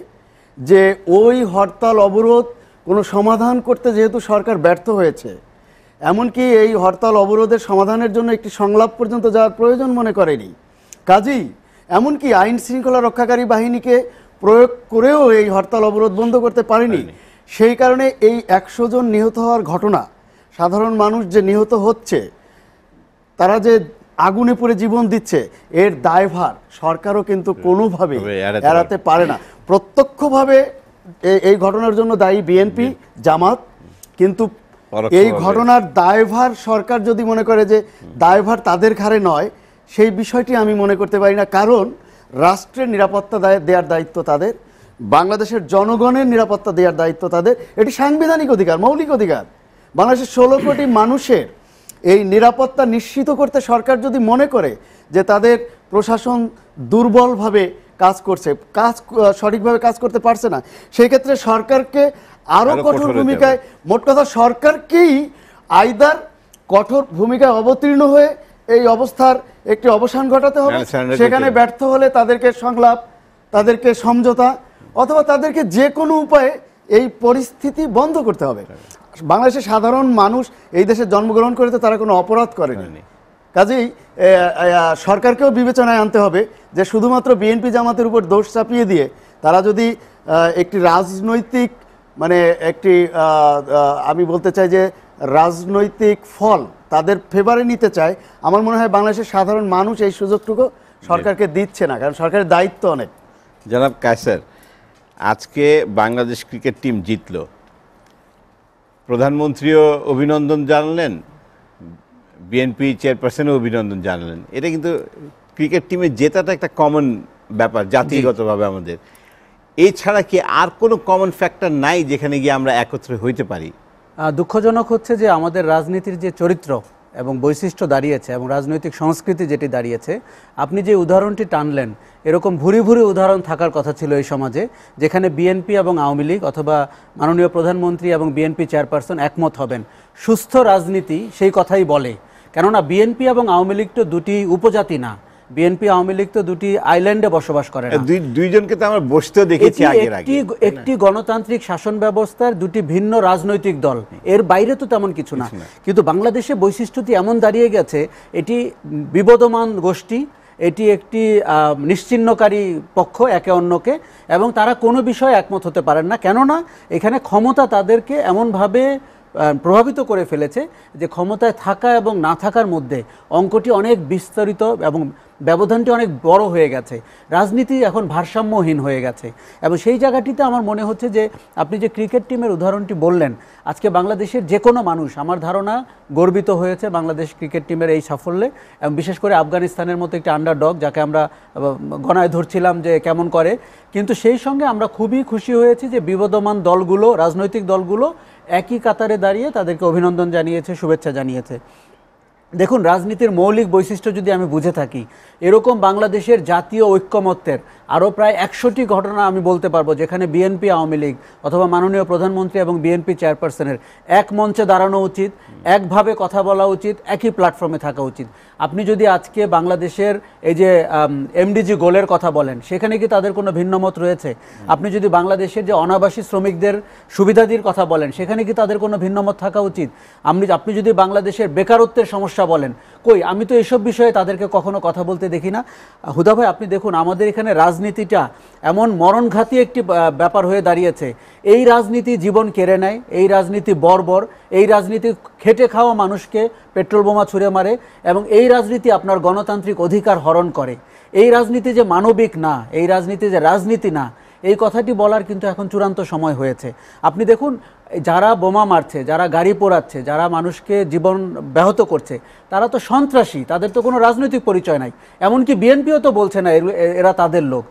যে ওই হরতাল অবরোধ কোনো সমাধান করতে যেহেতু সরকার ব্যর্থ হয়েছে এমনকি এই হরতাল অবরোধের সমাধানের জন্য একটি সংলাপ পর্যন্ত যাওয়ার প্রয়োজন মনে করেনি কাজেই এমনকি আইন শৃঙ্খলা রক্ষাকারী বাহিনীকে প্রয়োগ করেও এই হরতাল অবরোধ বন্ধ করতে পারেনি সেই কারণে এই একশো জন নিহত হওয়ার ঘটনা সাধারণ মানুষ যে নিহত হচ্ছে তারা যে আগুনে পড়ে জীবন দিচ্ছে এর দায়ভার সরকারও কিন্তু কোনোভাবে এড়াতে পারে না প্রত্যক্ষভাবে এই ঘটনার জন্য দায়ী বিএনপি জামাত কিন্তু এই ঘটনার দায়ভার সরকার যদি মনে করে যে দায়ভার তাদের ঘাড়ে নয় সেই বিষয়টি আমি মনে করতে পারি না কারণ রাষ্ট্রের নিরাপত্তা দেওয়ার দায়িত্ব তাদের বাংলাদেশের জনগণের নিরাপত্তা দেওয়ার দায়িত্ব তাদের এটি সাংবিধানিক অধিকার মৌলিক অধিকার বাংলাদেশের ষোলো কোটি মানুষের এই নিরাপত্তা নিশ্চিত করতে সরকার যদি মনে করে যে তাদের প্রশাসন দুর্বলভাবে কাজ করছে কাজ সঠিকভাবে কাজ করতে পারছে না সেই ক্ষেত্রে সরকারকে আরও কঠোর ভূমিকায় মোট কথা সরকারকেই আইদার কঠোর ভূমিকায় অবতীর্ণ হয়ে এই অবস্থার একটি অবসান ঘটাতে হবে হ্যাঁ, সেখানে ব্যর্থ হলে তাদেরকে সংলাপ তাদেরকে সমঝোতা অথবা তাদেরকে যে কোনো উপায়ে এই পরিস্থিতি বন্ধ করতে হবে বাংলাদেশের সাধারণ মানুষ এই দেশে জন্মগ্রহণ করে তো তারা কোনো অপরাধ করেনি কাজেই সরকারকেও বিবেচনায় আনতে হবে যে শুধুমাত্র বিএনপি জামাতের উপর দোষ চাপিয়ে দিয়ে তারা যদি একটি রাজনৈতিক মানে একটি আমি বলতে চাই যে রাজনৈতিক ফল তাদের ফেভারে নিতে চায় আমার মনে হয় বাংলাদেশের সাধারণ মানুষ এই সুযোগটুকু সরকারকে দিচ্ছে না কারণ সরকারের দায়িত্ব অনেক জনাব কায়সার আজকে বাংলাদেশ ক্রিকেট টিম জিতল প্রধানমন্ত্রীও অভিনন্দন জানালেন বিএনপি চেয়ারপারসনও অভিনন্দন জানালেন এটা কিন্তু ক্রিকেট টিমে জেতাটা একটা কমন ব্যাপার জাতিগতভাবে আমাদের এছাড়া কি আর কোনো কমন ফ্যাক্টর নাই যেখানে গিয়ে আমরা একত্রে হইতে পারি দুঃখজনক হচ্ছে যে আমাদের রাজনীতির যে চরিত্র এবং বৈশিষ্ট্য দাঁড়িয়েছে এবং রাজনৈতিক সংস্কৃতি যেটি দাঁড়িয়েছে আপনি যে উদাহরণটি টানলেন এরকম ভুরি ভুরি উদাহরণ থাকার কথা ছিল এই সমাজে যেখানে বিএনপি এবং আওয়ামী লীগ অথবা মাননীয় প্রধানমন্ত্রী এবং বিএনপি চেয়ারপারসন একমত হবেন সুস্থ রাজনীতি সেই কথাই বলে কেননা বিএনপি এবং আওয়ামী লীগ তো দুটি উপজাতি না বিএনপি আওয়ামী লীগ তো দুটি আইল্যান্ডে বসবাস করে দুইজনকে তো আমরা বসতে দেখেছি একটি একটি গণতান্ত্রিক শাসন ব্যবস্থার দুটি ভিন্ন রাজনৈতিক দল এর বাইরে তো তেমন কিছু না কিন্তু বাংলাদেশে বৈশিষ্ট্যটি এমন দাঁড়িয়ে গেছে এটি বিবদমান গোষ্ঠী এটি একটি নিশ্চিহ্নকারী পক্ষ একে অন্যকে এবং তারা কোনো বিষয়ে একমত হতে পারেন না কেননা এখানে ক্ষমতা তাদেরকে এমনভাবে প্রভাবিত করে ফেলেছে যে ক্ষমতায় থাকা এবং না থাকার মধ্যে অঙ্কটি অনেক বিস্তারিত এবং ব্যবধানটি অনেক বড় হয়ে গেছে রাজনীতি এখন ভারসাম্যহীন হয়ে গেছে এবং সেই জায়গাটিতে আমার মনে হচ্ছে যে আপনি যে ক্রিকেট টিমের উদাহরণটি বললেন আজকে বাংলাদেশের যে কোনো মানুষ আমার ধারণা গর্বিত হয়েছে বাংলাদেশ ক্রিকেট টিমের এই সাফল্যে এবং বিশেষ করে আফগানিস্তানের মতো একটি আন্ডার ডগ যাকে আমরা গণায় ধরছিলাম যে কেমন করে কিন্তু সেই সঙ্গে আমরা খুবই খুশি হয়েছি যে বিবদমান দলগুলো রাজনৈতিক দলগুলো একই কাতারে দাঁড়িয়ে তাদেরকে অভিনন্দন জানিয়েছে শুভেচ্ছা জানিয়েছে দেখুন রাজনীতির মৌলিক বৈশিষ্ট্য যদি আমি বুঝে থাকি এরকম বাংলাদেশের জাতীয় ঐক্যমত্যের আরও প্রায় একশোটি ঘটনা আমি বলতে পারবো যেখানে বিএনপি আওয়ামী লীগ অথবা মাননীয় প্রধানমন্ত্রী এবং বিএনপি চেয়ারপারসনের এক মঞ্চে দাঁড়ানো উচিত একভাবে কথা বলা উচিত একই প্ল্যাটফর্মে থাকা উচিত আপনি যদি আজকে বাংলাদেশের এই যে এমডিজি গোলের কথা বলেন সেখানে কি তাদের কোনো ভিন্নমত রয়েছে আপনি যদি বাংলাদেশের যে অনাবাসী শ্রমিকদের সুবিধাদির কথা বলেন সেখানে কি তাদের কোনো ভিন্নমত থাকা উচিত আপনি আপনি যদি বাংলাদেশের বেকারত্বের সমস্যা বলেন কই আমি তো এসব বিষয়ে তাদেরকে কখনো কথা বলতে দেখি না হুদা ভাই আপনি দেখুন আমাদের এখানে রাজনীতিটা এমন মরণঘাতী একটি ব্যাপার হয়ে দাঁড়িয়েছে এই রাজনীতি জীবন কেড়ে নেয় এই রাজনীতি বর্বর এই রাজনীতি খেটে খাওয়া মানুষকে পেট্রোল বোমা ছুঁড়ে মারে এবং এই রাজনীতি আপনার গণতান্ত্রিক অধিকার হরণ করে এই রাজনীতি যে মানবিক না এই রাজনীতি যে রাজনীতি না এই কথাটি বলার কিন্তু এখন চূড়ান্ত সময় হয়েছে আপনি দেখুন যারা বোমা মারছে যারা গাড়ি পোড়াচ্ছে যারা মানুষকে জীবন ব্যাহত করছে তারা তো সন্ত্রাসী তাদের তো কোনো রাজনৈতিক পরিচয় নাই এমনকি বিএনপিও তো বলছে না এরা তাদের লোক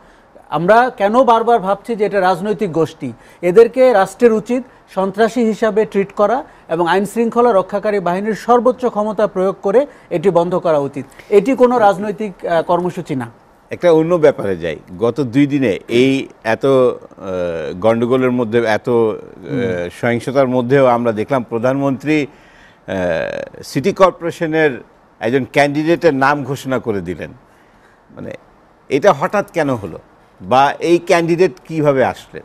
আমরা কেন বারবার ভাবছি যে এটা রাজনৈতিক গোষ্ঠী এদেরকে রাষ্ট্রের উচিত সন্ত্রাসী হিসাবে ট্রিট করা এবং আইন শৃঙ্খলা রক্ষাকারী বাহিনীর সর্বোচ্চ ক্ষমতা প্রয়োগ করে এটি বন্ধ করা উচিত এটি কোনো রাজনৈতিক কর্মসূচি না একটা অন্য ব্যাপারে যাই গত দুই দিনে এই এত গণ্ডগোলের মধ্যে এত সহিংসতার মধ্যেও আমরা দেখলাম প্রধানমন্ত্রী সিটি কর্পোরেশনের একজন ক্যান্ডিডেটের নাম ঘোষণা করে দিলেন মানে এটা হঠাৎ কেন হলো বা এই ক্যান্ডিডেট কিভাবে আসলেন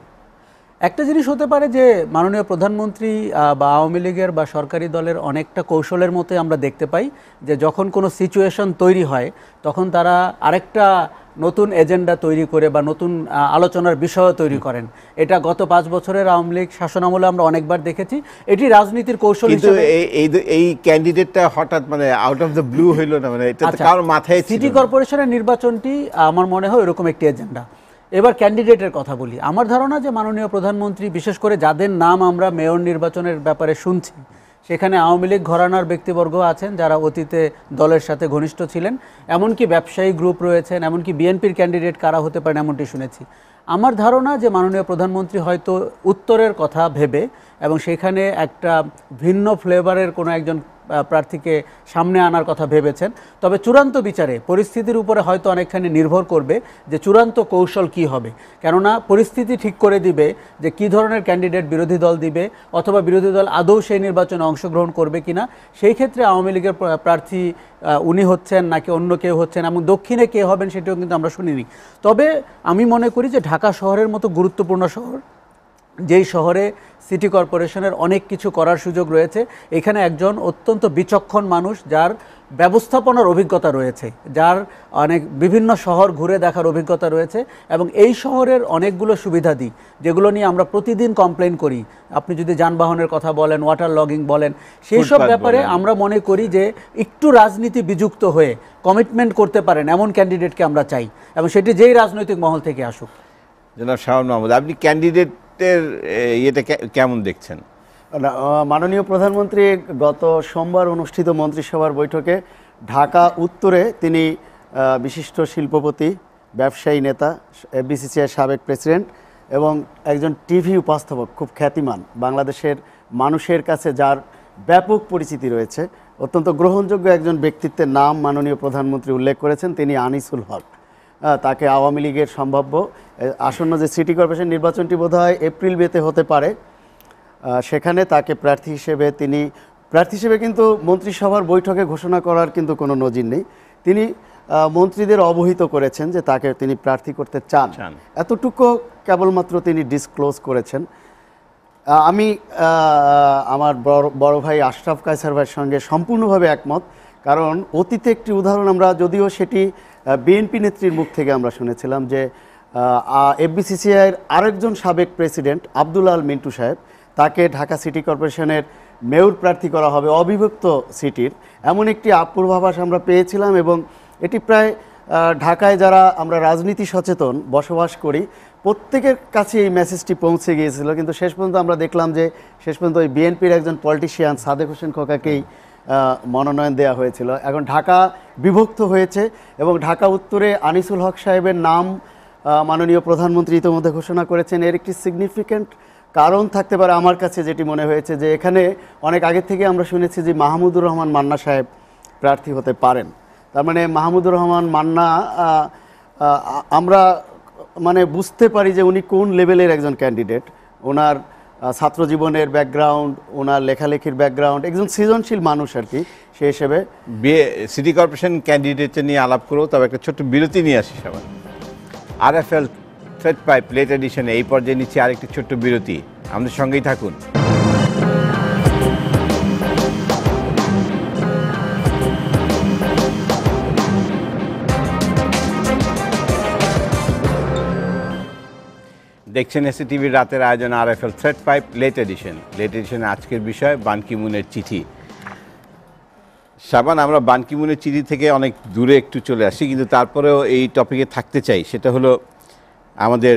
একটা জিনিস হতে পারে যে মাননীয় প্রধানমন্ত্রী বা আওয়ামী লীগের বা সরকারি দলের অনেকটা কৌশলের মতো আমরা দেখতে পাই যে যখন কোনো সিচুয়েশন তৈরি হয় তখন তারা আরেকটা নতুন এজেন্ডা তৈরি করে বা নতুন আলোচনার বিষয় তৈরি করেন এটা গত পাঁচ বছরের আওয়ামী লীগ শাসনামলে আমরা অনেকবার দেখেছি এটি রাজনীতির কৌশল এই ক্যান্ডিডেটটা হঠাৎ মানে আউট অফ দ্য ব্লু হইল না মানে আচ্ছা, মাথায় সিটি কর্পোরেশনের নির্বাচনটি আমার মনে হয় এরকম একটি এজেন্ডা এবার ক্যান্ডিডেটের কথা বলি আমার ধারণা যে মাননীয় প্রধানমন্ত্রী বিশেষ করে যাদের নাম আমরা মেয়র নির্বাচনের ব্যাপারে শুনছি সেখানে আওয়ামী লীগ ঘরানার ব্যক্তিবর্গ আছেন যারা অতীতে দলের সাথে ঘনিষ্ঠ ছিলেন এমনকি ব্যবসায়ী গ্রুপ রয়েছেন এমনকি বিএনপির ক্যান্ডিডেট কারা হতে পারেন এমনটি শুনেছি আমার ধারণা যে মাননীয় প্রধানমন্ত্রী হয়তো উত্তরের কথা ভেবে এবং সেখানে একটা ভিন্ন ফ্লেভারের কোনো একজন প্রার্থীকে সামনে আনার কথা ভেবেছেন তবে চূড়ান্ত বিচারে পরিস্থিতির উপরে হয়তো অনেকখানি নির্ভর করবে যে চূড়ান্ত কৌশল কি হবে কেননা পরিস্থিতি ঠিক করে দিবে যে কি ধরনের ক্যান্ডিডেট বিরোধী দল দিবে অথবা বিরোধী দল আদৌ সেই নির্বাচনে অংশগ্রহণ করবে কিনা সেই ক্ষেত্রে আওয়ামী লীগের প্রার্থী উনি হচ্ছেন নাকি অন্য কেউ হচ্ছেন এবং দক্ষিণে কে হবেন সেটিও কিন্তু আমরা শুনিনি তবে আমি মনে করি যে ঢাকা শহরের মতো গুরুত্বপূর্ণ শহর যেই শহরে সিটি কর্পোরেশনের অনেক কিছু করার সুযোগ রয়েছে এখানে একজন অত্যন্ত বিচক্ষণ মানুষ যার ব্যবস্থাপনার অভিজ্ঞতা রয়েছে যার অনেক বিভিন্ন শহর ঘুরে দেখার অভিজ্ঞতা রয়েছে এবং এই শহরের অনেকগুলো সুবিধা দিই যেগুলো নিয়ে আমরা প্রতিদিন কমপ্লেন করি আপনি যদি যানবাহনের কথা বলেন ওয়াটার লগিং বলেন সেই সব ব্যাপারে আমরা মনে করি যে একটু রাজনীতি বিযুক্ত হয়ে কমিটমেন্ট করতে পারেন এমন ক্যান্ডিডেটকে আমরা চাই এবং সেটি যেই রাজনৈতিক মহল থেকে আসুক জনাব শাহ মাহমুদ আপনি ক্যান্ডিডেট গুরুত্বের ইয়েতে কেমন দেখছেন মাননীয় প্রধানমন্ত্রী গত সোমবার অনুষ্ঠিত মন্ত্রিসভার বৈঠকে ঢাকা উত্তরে তিনি বিশিষ্ট শিল্পপতি ব্যবসায়ী নেতা এফবিসিসিআই সাবেক প্রেসিডেন্ট এবং একজন টিভি উপস্থাপক খুব খ্যাতিমান বাংলাদেশের মানুষের কাছে যার ব্যাপক পরিচিতি রয়েছে অত্যন্ত গ্রহণযোগ্য একজন ব্যক্তিত্বের নাম মাননীয় প্রধানমন্ত্রী উল্লেখ করেছেন তিনি আনিসুল হক তাকে আওয়ামী লীগের সম্ভাব্য আসন্ন যে সিটি কর্পোরেশন নির্বাচনটি বোধ হয় এপ্রিল বেতে হতে পারে সেখানে তাকে প্রার্থী হিসেবে তিনি প্রার্থী হিসেবে কিন্তু মন্ত্রিসভার বৈঠকে ঘোষণা করার কিন্তু কোনো নজির নেই তিনি মন্ত্রীদের অবহিত করেছেন যে তাকে তিনি প্রার্থী করতে চান এতটুকু কেবলমাত্র তিনি ডিসক্লোজ করেছেন আমি আমার বড় বড় ভাই আশরাফ কায়সার ভাইয়ের সঙ্গে সম্পূর্ণভাবে একমত কারণ অতীতে একটি উদাহরণ আমরা যদিও সেটি বিএনপি নেত্রীর মুখ থেকে আমরা শুনেছিলাম যে এফবিসিসিআইয়ের আরেকজন সাবেক প্রেসিডেন্ট আব্দুল আল মিন্টু সাহেব তাকে ঢাকা সিটি কর্পোরেশনের মেয়র প্রার্থী করা হবে অবিভক্ত সিটির এমন একটি পূর্বাভাস আমরা পেয়েছিলাম এবং এটি প্রায় ঢাকায় যারা আমরা রাজনীতি সচেতন বসবাস করি প্রত্যেকের কাছে এই মেসেজটি পৌঁছে গিয়েছিল কিন্তু শেষ পর্যন্ত আমরা দেখলাম যে শেষ পর্যন্ত ওই বিএনপির একজন পলিটিশিয়ান সাদেক হোসেন খোকাকেই মনোনয়ন দেয়া হয়েছিল এখন ঢাকা বিভক্ত হয়েছে এবং ঢাকা উত্তরে আনিসুল হক সাহেবের নাম মাননীয় প্রধানমন্ত্রী ইতিমধ্যে ঘোষণা করেছেন এর একটি সিগনিফিক্যান্ট কারণ থাকতে পারে আমার কাছে যেটি মনে হয়েছে যে এখানে অনেক আগে থেকে আমরা শুনেছি যে মাহমুদুর রহমান মান্না সাহেব প্রার্থী হতে পারেন তার মানে মাহমুদুর রহমান মান্না আমরা মানে বুঝতে পারি যে উনি কোন লেভেলের একজন ক্যান্ডিডেট ওনার ছাত্র জীবনের ব্যাকগ্রাউন্ড ওনার লেখালেখির ব্যাকগ্রাউন্ড একজন সৃজনশীল মানুষ আর কি সে হিসেবে বিয়ে সিটি কর্পোরেশন ক্যান্ডিডেটে নিয়ে আলাপ করো তবে একটা ছোট্ট বিরতি নিয়ে আসি সবাই আর এফ এল থ্রেড পাইপ লেট এডিশনে এই পর্যায়ে নিচ্ছি আরেকটি ছোট্ট বিরতি আমাদের সঙ্গেই থাকুন দেখছেন এসি টিভির রাতের আয়োজন আর এফ এল থ্রেড পাইপ লেট এডিশন লেট এডিশন আজকের বিষয় বানকিমুনের চিঠি সাবান আমরা বানকিমুনের চিঠি থেকে অনেক দূরে একটু চলে আসি কিন্তু তারপরেও এই টপিকে থাকতে চাই সেটা হলো আমাদের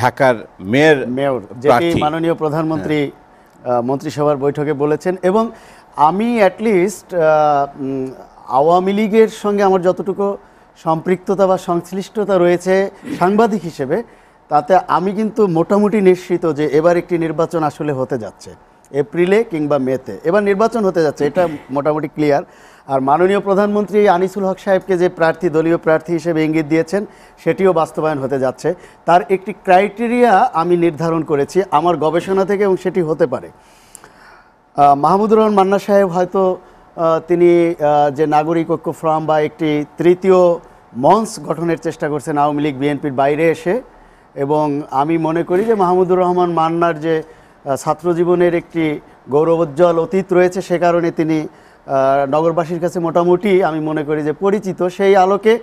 ঢাকার মেয়র মেয়র যেটি মাননীয় প্রধানমন্ত্রী হ্যাঁ। মন্ত্রিসভার বৈঠকে বলেছেন এবং আমি অ্যাটলিস্ট আওয়ামী লীগের সঙ্গে আমার যতটুকু সম্পৃক্ততা বা সংশ্লিষ্টতা রয়েছে সাংবাদিক হিসেবে তাতে আমি কিন্তু মোটামুটি নিশ্চিত যে এবার একটি নির্বাচন আসলে হতে যাচ্ছে এপ্রিলে কিংবা মেতে এবার নির্বাচন হতে যাচ্ছে এটা মোটামুটি ক্লিয়ার আর মাননীয় প্রধানমন্ত্রী আনিসুল হক সাহেবকে যে প্রার্থী দলীয় প্রার্থী হিসেবে ইঙ্গিত দিয়েছেন সেটিও বাস্তবায়ন হতে যাচ্ছে তার একটি ক্রাইটেরিয়া আমি নির্ধারণ করেছি আমার গবেষণা থেকে এবং সেটি হতে পারে মাহমুদুর রহমান মান্না সাহেব হয়তো তিনি যে নাগরিক ঐক্য ফ্রম বা একটি তৃতীয় মঞ্চ গঠনের চেষ্টা করছেন আওয়ামী লীগ বিএনপির বাইরে এসে এবং আমি মনে করি যে মাহমুদুর রহমান মান্নার যে ছাত্রজীবনের একটি গৌরবোজ্জ্বল অতীত রয়েছে সে কারণে তিনি নগরবাসীর কাছে মোটামুটি আমি মনে করি যে পরিচিত সেই আলোকে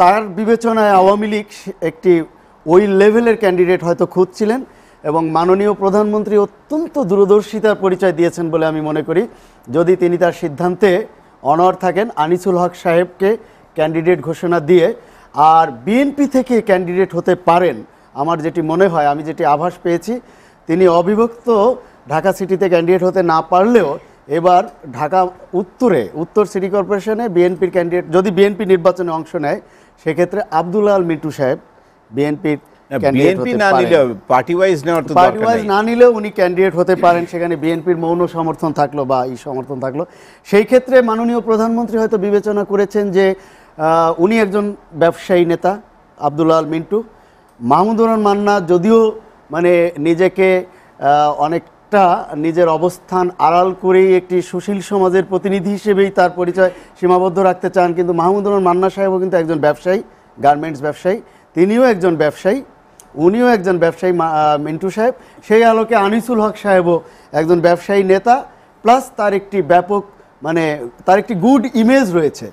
তার বিবেচনায় আওয়ামী লীগ একটি ওই লেভেলের ক্যান্ডিডেট হয়তো খুঁজছিলেন এবং মাননীয় প্রধানমন্ত্রী অত্যন্ত দূরদর্শিতার পরিচয় দিয়েছেন বলে আমি মনে করি যদি তিনি তার সিদ্ধান্তে অনর থাকেন আনিসুল হক সাহেবকে ক্যান্ডিডেট ঘোষণা দিয়ে আর বিএনপি থেকে ক্যান্ডিডেট হতে পারেন আমার যেটি মনে হয় আমি যেটি আভাস পেয়েছি তিনি অবিভক্ত ঢাকা সিটিতে ক্যান্ডিডেট হতে না পারলেও এবার ঢাকা উত্তরে উত্তর সিটি কর্পোরেশনে বিএনপির ক্যান্ডিডেট যদি বিএনপি নির্বাচনে অংশ নেয় সেক্ষেত্রে আব্দুল আল মিটু সাহেব বিএনপির সেই ক্ষেত্রে মাননীয় প্রধানমন্ত্রী হয়তো বিবেচনা করেছেন যে উনি একজন ব্যবসায়ী নেতা আবদুল্লাল মিন্টু মাহমুদুর মান্না যদিও মানে নিজেকে অনেকটা নিজের অবস্থান আড়াল করেই একটি সুশীল সমাজের প্রতিনিধি হিসেবেই তার পরিচয় সীমাবদ্ধ রাখতে চান কিন্তু মাহমুদুর মান্না সাহেবও কিন্তু একজন ব্যবসায়ী গার্মেন্টস ব্যবসায়ী তিনিও একজন ব্যবসায়ী উনিও একজন ব্যবসায়ী মিন্টু সাহেব সেই আলোকে আনিসুল হক সাহেবও একজন ব্যবসায়ী নেতা প্লাস তার একটি ব্যাপক মানে তার একটি গুড ইমেজ রয়েছে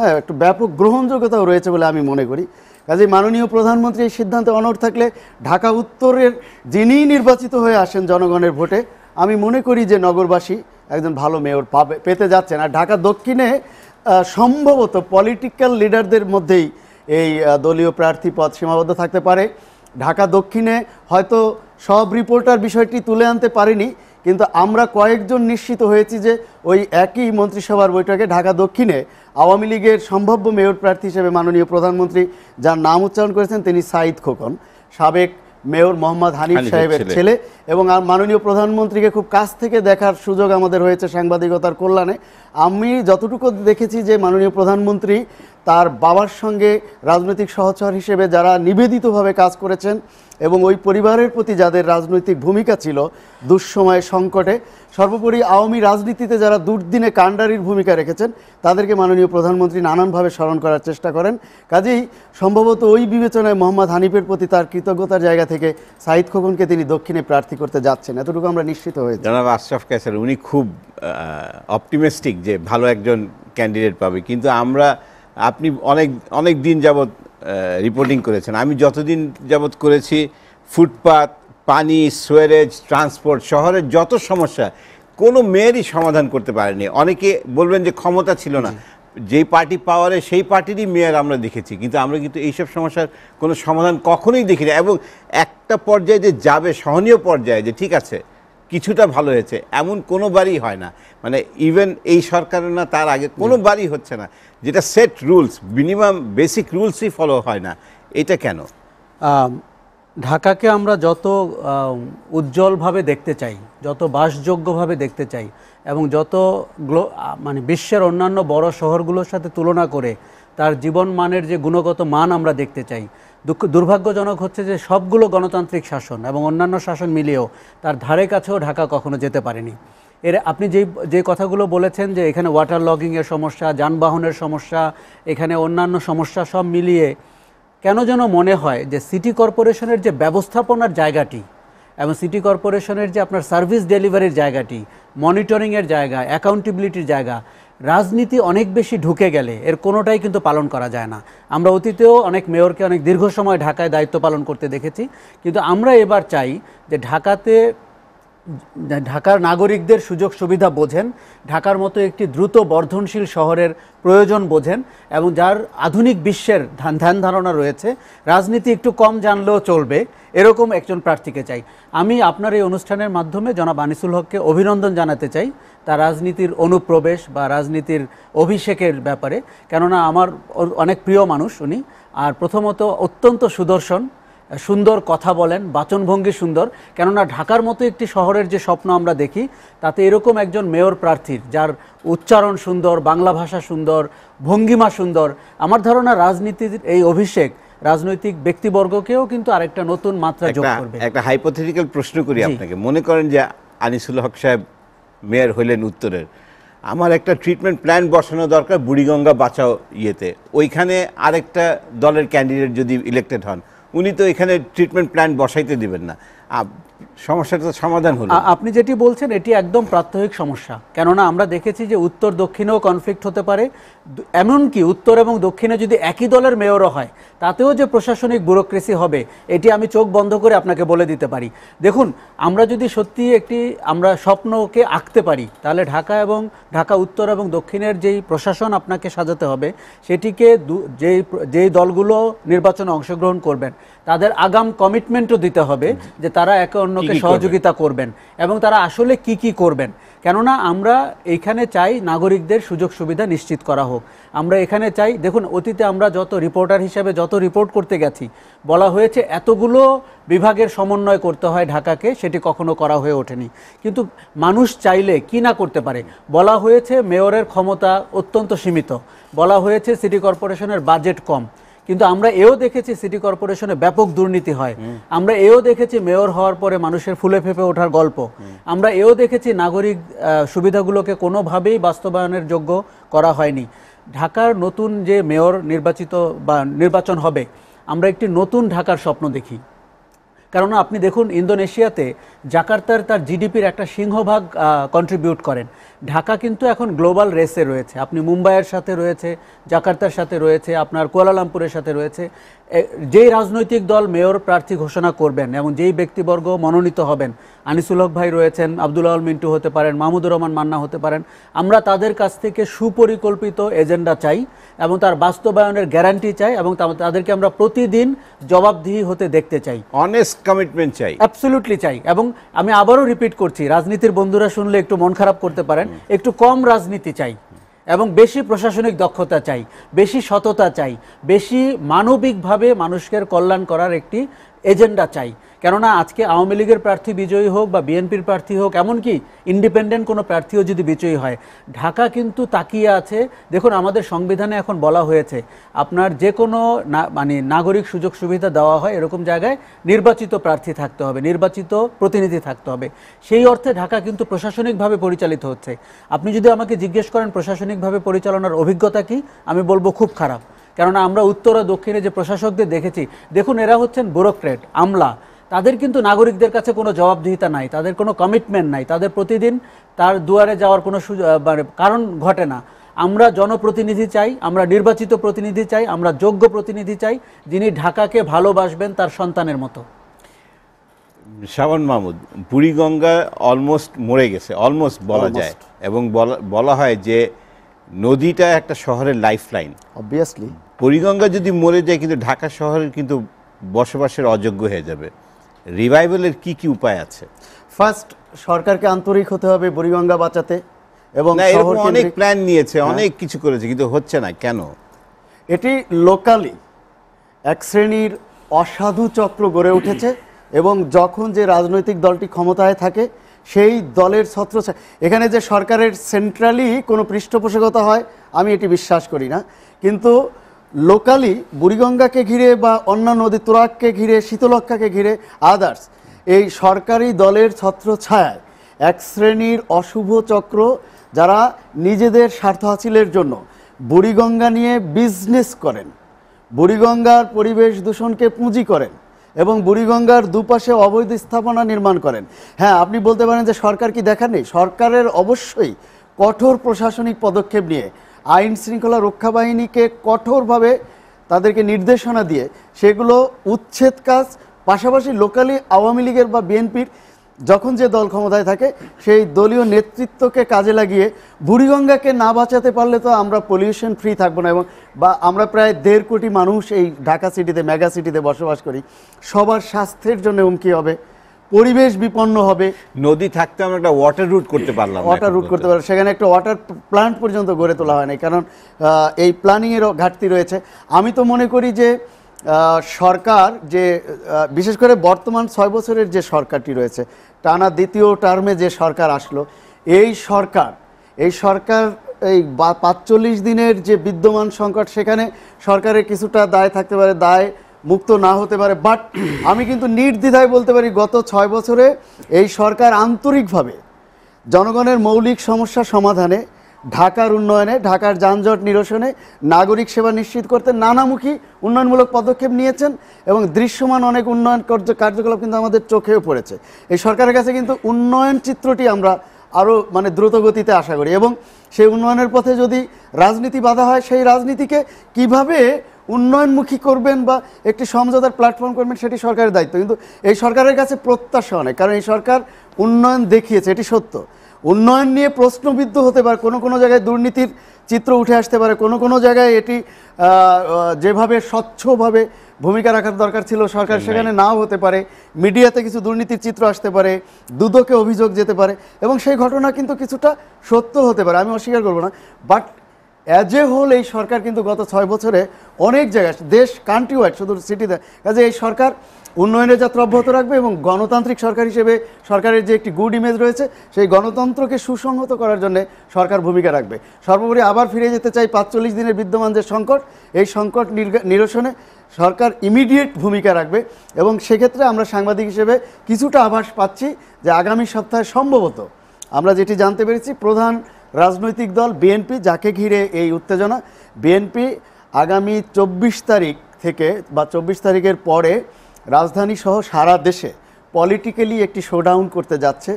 হ্যাঁ একটু ব্যাপক গ্রহণযোগ্যতাও রয়েছে বলে আমি মনে করি কাজে মাননীয় প্রধানমন্ত্রী এই সিদ্ধান্তে অনড় থাকলে ঢাকা উত্তরের যিনি নির্বাচিত হয়ে আসেন জনগণের ভোটে আমি মনে করি যে নগরবাসী একজন ভালো মেয়র পাবে পেতে যাচ্ছেন আর ঢাকা দক্ষিণে সম্ভবত পলিটিক্যাল লিডারদের মধ্যেই এই দলীয় প্রার্থী পদ সীমাবদ্ধ থাকতে পারে ঢাকা দক্ষিণে হয়তো সব রিপোর্টার বিষয়টি তুলে আনতে পারেনি কিন্তু আমরা কয়েকজন নিশ্চিত হয়েছি যে ওই একই মন্ত্রিসভার বৈঠকে ঢাকা দক্ষিণে আওয়ামী লীগের সম্ভাব্য মেয়র প্রার্থী হিসেবে মাননীয় প্রধানমন্ত্রী যার নাম উচ্চারণ করেছেন তিনি সাঈদ খোকন সাবেক মেয়র মোহাম্মদ হানিফ সাহেবের ছেলে এবং আর মাননীয় প্রধানমন্ত্রীকে খুব কাছ থেকে দেখার সুযোগ আমাদের হয়েছে সাংবাদিকতার কল্যাণে আমি যতটুকু দেখেছি যে মাননীয় প্রধানমন্ত্রী তার বাবার সঙ্গে রাজনৈতিক সহচর হিসেবে যারা নিবেদিতভাবে কাজ করেছেন এবং ওই পরিবারের প্রতি যাদের রাজনৈতিক ভূমিকা ছিল দুঃসময় সংকটে সর্বোপরি আওয়ামী রাজনীতিতে যারা দুর্দিনে কাণ্ডারির ভূমিকা রেখেছেন তাদেরকে মাননীয় প্রধানমন্ত্রী নানানভাবে স্মরণ করার চেষ্টা করেন কাজেই সম্ভবত ওই বিবেচনায় মোহাম্মদ হানিফের প্রতি তার কৃতজ্ঞতার জায়গা থেকে সাঈদ খোকনকে তিনি দক্ষিণে প্রার্থী করতে যাচ্ছেন এতটুকু আমরা নিশ্চিত হয়েছি জনাব আশরাফ ক্যাসার উনি খুব অপটিমিস্টিক স্বাভাবিক যে ভালো একজন ক্যান্ডিডেট পাবে কিন্তু আমরা আপনি অনেক অনেক দিন যাবৎ রিপোর্টিং করেছেন আমি যতদিন যাবৎ করেছি ফুটপাত পানি সোয়ারেজ ট্রান্সপোর্ট শহরের যত সমস্যা কোনো মেয়েরই সমাধান করতে পারেনি অনেকে বলবেন যে ক্ষমতা ছিল না যেই পার্টি পাওয়ারে সেই পার্টিরই মেয়ার আমরা দেখেছি কিন্তু আমরা কিন্তু এইসব সমস্যার কোনো সমাধান কখনোই দেখি না এবং একটা পর্যায়ে যে যাবে সহনীয় পর্যায়ে যে ঠিক আছে কিছুটা ভালো হয়েছে এমন কোনো বাড়ি হয় না মানে ইভেন এই সরকারের না তার আগে কোনো বারই হচ্ছে না যেটা সেট রুলস মিনিমাম বেসিক রুলসই ফলো হয় না এটা কেন ঢাকাকে আমরা যত উজ্জ্বলভাবে দেখতে চাই যত বাসযোগ্যভাবে দেখতে চাই এবং যত মানে বিশ্বের অন্যান্য বড় শহরগুলোর সাথে তুলনা করে তার জীবন মানের যে গুণগত মান আমরা দেখতে চাই দুঃখ দুর্ভাগ্যজনক হচ্ছে যে সবগুলো গণতান্ত্রিক শাসন এবং অন্যান্য শাসন মিলিয়েও তার ধারে কাছেও ঢাকা কখনো যেতে পারেনি এর আপনি যেই যে কথাগুলো বলেছেন যে এখানে ওয়াটার লগিংয়ের সমস্যা যানবাহনের সমস্যা এখানে অন্যান্য সমস্যা সব মিলিয়ে কেন যেন মনে হয় যে সিটি কর্পোরেশনের যে ব্যবস্থাপনার জায়গাটি এবং সিটি কর্পোরেশনের যে আপনার সার্ভিস ডেলিভারির জায়গাটি মনিটরিংয়ের জায়গা অ্যাকাউন্টেবিলিটির জায়গা রাজনীতি অনেক বেশি ঢুকে গেলে এর কোনোটাই কিন্তু পালন করা যায় না আমরা অতীতেও অনেক মেয়রকে অনেক দীর্ঘ সময় ঢাকায় দায়িত্ব পালন করতে দেখেছি কিন্তু আমরা এবার চাই যে ঢাকাতে ঢাকার নাগরিকদের সুযোগ সুবিধা বোঝেন ঢাকার মতো একটি দ্রুত বর্ধনশীল শহরের প্রয়োজন বোঝেন এবং যার আধুনিক বিশ্বের ধ্যান ধ্যান ধারণা রয়েছে রাজনীতি একটু কম জানলেও চলবে এরকম একজন প্রার্থীকে চাই আমি আপনার এই অনুষ্ঠানের মাধ্যমে জনাব আনিসুল হককে অভিনন্দন জানাতে চাই তার রাজনীতির অনুপ্রবেশ বা রাজনীতির অভিষেকের ব্যাপারে কেননা আমার অনেক প্রিয় মানুষ উনি আর প্রথমত অত্যন্ত সুদর্শন সুন্দর কথা বলেন বাচনভঙ্গি সুন্দর কেননা ঢাকার মতো একটি শহরের যে স্বপ্ন আমরা দেখি তাতে এরকম একজন মেয়র প্রার্থীর যার উচ্চারণ সুন্দর বাংলা ভাষা সুন্দর ভঙ্গিমা সুন্দর আমার ধারণা রাজনীতির এই অভিষেক রাজনৈতিক ব্যক্তিবর্গকেও কিন্তু আরেকটা নতুন মাত্রা যোগ করবে একটা হাইপোথেটিক্যাল প্রশ্ন করি আপনাকে মনে করেন যে আনিসুল হক সাহেব মেয়র হইলেন উত্তরের আমার একটা ট্রিটমেন্ট প্ল্যান বসানো দরকার বুড়িগঙ্গা বাঁচাও ইয়েতে ওইখানে আরেকটা দলের ক্যান্ডিডেট যদি ইলেক্টেড হন উনি তো এখানে ট্রিটমেন্ট প্ল্যান বসাইতে দিবেন না সমস্যাটা সমাধান হলো আপনি যেটি বলছেন এটি একদম প্রাত্যহিক সমস্যা কেননা আমরা দেখেছি যে উত্তর দক্ষিণেও কনফ্লিক্ট হতে পারে এমনকি উত্তর এবং দক্ষিণে যদি একই দলের মেয়রও হয় তাতেও যে প্রশাসনিক ব্যুরোক্রেসি হবে এটি আমি চোখ বন্ধ করে আপনাকে বলে দিতে পারি দেখুন আমরা যদি সত্যি একটি আমরা স্বপ্নকে আঁকতে পারি তাহলে ঢাকা এবং ঢাকা উত্তর এবং দক্ষিণের যেই প্রশাসন আপনাকে সাজাতে হবে সেটিকে যেই যেই দলগুলো নির্বাচনে অংশগ্রহণ করবেন তাদের আগাম কমিটমেন্টও দিতে হবে যে তারা একে অন্য আমাকে সহযোগিতা করবেন এবং তারা আসলে কি কি করবেন কেননা আমরা এখানে চাই নাগরিকদের সুযোগ সুবিধা নিশ্চিত করা হোক আমরা এখানে চাই দেখুন অতীতে আমরা যত রিপোর্টার হিসেবে যত রিপোর্ট করতে গেছি বলা হয়েছে এতগুলো বিভাগের সমন্বয় করতে হয় ঢাকাকে সেটি কখনো করা হয়ে ওঠেনি কিন্তু মানুষ চাইলে কি না করতে পারে বলা হয়েছে মেয়রের ক্ষমতা অত্যন্ত সীমিত বলা হয়েছে সিটি কর্পোরেশনের বাজেট কম কিন্তু আমরা এও দেখেছি সিটি কর্পোরেশনে ব্যাপক দুর্নীতি হয় আমরা এও দেখেছি মেয়র হওয়ার পরে মানুষের ফুলে ফেপে ওঠার গল্প আমরা এও দেখেছি নাগরিক সুবিধাগুলোকে কোনোভাবেই বাস্তবায়নের যোগ্য করা হয়নি ঢাকার নতুন যে মেয়র নির্বাচিত বা নির্বাচন হবে আমরা একটি নতুন ঢাকার স্বপ্ন দেখি কারণ আপনি দেখুন ইন্দোনেশিয়াতে জাকার্তার তার জিডিপির একটা সিংহভাগ কন্ট্রিবিউট করেন ঢাকা কিন্তু এখন গ্লোবাল রেসে রয়েছে আপনি মুম্বাইয়ের সাথে রয়েছে জাকার্তার সাথে রয়েছে আপনার কুয়ালালামপুরের সাথে রয়েছে যেই রাজনৈতিক দল মেয়র প্রার্থী ঘোষণা করবেন এবং যেই ব্যক্তিবর্গ মনোনীত হবেন আনিসুল হক ভাই রয়েছেন আবদুল্লাহ মিন্টু হতে পারেন মাহমুদুর রহমান মান্না হতে পারেন আমরা তাদের কাছ থেকে সুপরিকল্পিত এজেন্ডা চাই এবং তার বাস্তবায়নের গ্যারান্টি চাই এবং তাদেরকে আমরা প্রতিদিন জবাবদিহি হতে দেখতে চাই অনেস্ট কমিটমেন্ট চাই অ্যাবসলুটলি চাই এবং আমি আবারও রিপিট করছি রাজনীতির বন্ধুরা শুনলে একটু মন খারাপ করতে পারেন একটু কম রাজনীতি চাই এবং বেশি প্রশাসনিক দক্ষতা চাই বেশি সততা চাই বেশি মানবিকভাবে মানুষের কল্যাণ করার একটি এজেন্ডা চাই কেননা আজকে আওয়ামী লীগের প্রার্থী বিজয়ী হোক বা বিএনপির প্রার্থী হোক এমনকি ইন্ডিপেন্ডেন্ট কোনো প্রার্থীও যদি বিজয়ী হয় ঢাকা কিন্তু তাকিয়ে আছে দেখুন আমাদের সংবিধানে এখন বলা হয়েছে আপনার যে কোনো মানে নাগরিক সুযোগ সুবিধা দেওয়া হয় এরকম জায়গায় নির্বাচিত প্রার্থী থাকতে হবে নির্বাচিত প্রতিনিধি থাকতে হবে সেই অর্থে ঢাকা কিন্তু প্রশাসনিকভাবে পরিচালিত হচ্ছে আপনি যদি আমাকে জিজ্ঞেস করেন প্রশাসনিকভাবে পরিচালনার অভিজ্ঞতা কি আমি বলবো খুব খারাপ কেননা আমরা উত্তর ও দক্ষিণে যে প্রশাসকদের দেখেছি দেখুন এরা হচ্ছেন ব্যুরোক্রেট আমলা তাদের কিন্তু নাগরিকদের কাছে কোনো জবাবদিহিতা নাই তাদের কোনো কমিটমেন্ট নাই তাদের প্রতিদিন তার দুয়ারে যাওয়ার কোনো মানে কারণ ঘটে না আমরা জনপ্রতিনিধি চাই আমরা নির্বাচিত প্রতিনিধি চাই আমরা যোগ্য প্রতিনিধি চাই যিনি ঢাকাকে ভালোবাসবেন তার সন্তানের মতো শ্রাবণ মাহমুদ বুড়িগঙ্গা অলমোস্ট মরে গেছে অলমোস্ট বলা যায় এবং বলা হয় যে নদীটা একটা শহরের লাইফ লাইন অবভিয়াসলি বুড়িগঙ্গা যদি মরে যায় কিন্তু ঢাকা শহরের কিন্তু বসবাসের অযোগ্য হয়ে যাবে রিভাইভালের কি কি উপায় আছে ফার্স্ট সরকারকে আন্তরিক হতে হবে বুড়িগঙ্গা বাঁচাতে এবং অনেক প্ল্যান নিয়েছে হ্যাঁ। অনেক কিছু করেছে কিন্তু হচ্ছে না কেন এটি লোকালি এক শ্রেণীর অসাধু চক্র গড়ে উঠেছে এবং যখন যে রাজনৈতিক দলটি ক্ষমতায় থাকে সেই দলের ছত্র এখানে যে সরকারের সেন্ট্রালি কোনো পৃষ্ঠপোষকতা হয় আমি এটি বিশ্বাস করি না কিন্তু লোকালি বুড়িগঙ্গাকে ঘিরে বা অন্যান্য নদী তোরাককে ঘিরে শীতলক্ষাকে ঘিরে আদার্স এই সরকারি দলের ছত্র ছায় এক শ্রেণীর অশুভ চক্র যারা নিজেদের স্বার্থ হাসিলের জন্য বুড়িগঙ্গা নিয়ে বিজনেস করেন বুড়িগঙ্গার পরিবেশ দূষণকে পুঁজি করেন এবং বুড়িগঙ্গার দুপাশে অবৈধ স্থাপনা নির্মাণ করেন হ্যাঁ আপনি বলতে পারেন যে সরকার কি দেখা নেই সরকারের অবশ্যই কঠোর প্রশাসনিক পদক্ষেপ নিয়ে আইন শৃঙ্খলা রক্ষা বাহিনীকে কঠোরভাবে তাদেরকে নির্দেশনা দিয়ে সেগুলো উচ্ছেদ কাজ পাশাপাশি লোকালি আওয়ামী লীগের বা বিএনপির যখন যে দল ক্ষমতায় থাকে সেই দলীয় নেতৃত্বকে কাজে লাগিয়ে বুড়িগঙ্গাকে না বাঁচাতে পারলে তো আমরা পলিউশন ফ্রি থাকবো না এবং বা আমরা প্রায় দেড় কোটি মানুষ এই ঢাকা সিটিতে মেগা সিটিতে বসবাস করি সবার স্বাস্থ্যের জন্য হুমকি হবে পরিবেশ বিপন্ন হবে নদী থাকতে আমরা একটা ওয়াটার রুট করতে পারলাম ওয়াটার রুট করতে পারলাম সেখানে একটা ওয়াটার প্ল্যান্ট পর্যন্ত গড়ে তোলা হয়নি কারণ এই প্ল্যানিংয়েরও ঘাটতি রয়েছে আমি তো মনে করি যে সরকার যে বিশেষ করে বর্তমান ছয় বছরের যে সরকারটি রয়েছে টানা দ্বিতীয় টার্মে যে সরকার আসলো এই সরকার এই সরকার এই পাঁচচল্লিশ দিনের যে বিদ্যমান সংকট সেখানে সরকারের কিছুটা দায় থাকতে পারে দায় মুক্ত না হতে পারে বাট আমি কিন্তু নির্দ্বিধায় বলতে পারি গত ছয় বছরে এই সরকার আন্তরিকভাবে জনগণের মৌলিক সমস্যা সমাধানে ঢাকার উন্নয়নে ঢাকার যানজট নিরসনে নাগরিক সেবা নিশ্চিত করতে নানামুখী উন্নয়নমূলক পদক্ষেপ নিয়েছেন এবং দৃশ্যমান অনেক উন্নয়ন কার্য কার্যকলাপ কিন্তু আমাদের চোখেও পড়েছে এই সরকারের কাছে কিন্তু উন্নয়ন চিত্রটি আমরা আরও মানে দ্রুতগতিতে আশা করি এবং সেই উন্নয়নের পথে যদি রাজনীতি বাধা হয় সেই রাজনীতিকে কিভাবে উন্নয়নমুখী করবেন বা একটি সমঝোতার প্ল্যাটফর্ম করবেন সেটি সরকারের দায়িত্ব কিন্তু এই সরকারের কাছে প্রত্যাশা অনেক কারণ এই সরকার উন্নয়ন দেখিয়েছে এটি সত্য উন্নয়ন নিয়ে প্রশ্নবিদ্ধ হতে পারে কোনো কোনো জায়গায় দুর্নীতির চিত্র উঠে আসতে পারে কোনো কোনো জায়গায় এটি যেভাবে স্বচ্ছভাবে ভূমিকা রাখার দরকার ছিল সরকার সেখানে নাও হতে পারে মিডিয়াতে কিছু দুর্নীতির চিত্র আসতে পারে দুদকে অভিযোগ যেতে পারে এবং সেই ঘটনা কিন্তু কিছুটা সত্য হতে পারে আমি অস্বীকার করবো না বাট অ্যাজ এ হোল এই সরকার কিন্তু গত ছয় বছরে অনেক জায়গায় দেশ কান্ট্রি ওয়াইড শুধু সিটিতে কাজে এই সরকার উন্নয়নের যাত্রা অব্যাহত রাখবে এবং গণতান্ত্রিক সরকার হিসেবে সরকারের যে একটি গুড ইমেজ রয়েছে সেই গণতন্ত্রকে সুসংহত করার জন্য সরকার ভূমিকা রাখবে সর্বোপরি আবার ফিরে যেতে চাই পাঁচচল্লিশ দিনের বিদ্যমান যে সংকট এই সংকট নিরসনে সরকার ইমিডিয়েট ভূমিকা রাখবে এবং সেক্ষেত্রে আমরা সাংবাদিক হিসেবে কিছুটা আভাস পাচ্ছি যে আগামী সপ্তাহে সম্ভবত আমরা যেটি জানতে পেরেছি প্রধান রাজনৈতিক দল বিএনপি যাকে ঘিরে এই উত্তেজনা বিএনপি আগামী চব্বিশ তারিখ থেকে বা চব্বিশ তারিখের পরে রাজধানীসহ সারা দেশে পলিটিক্যালি একটি শোডাউন করতে যাচ্ছে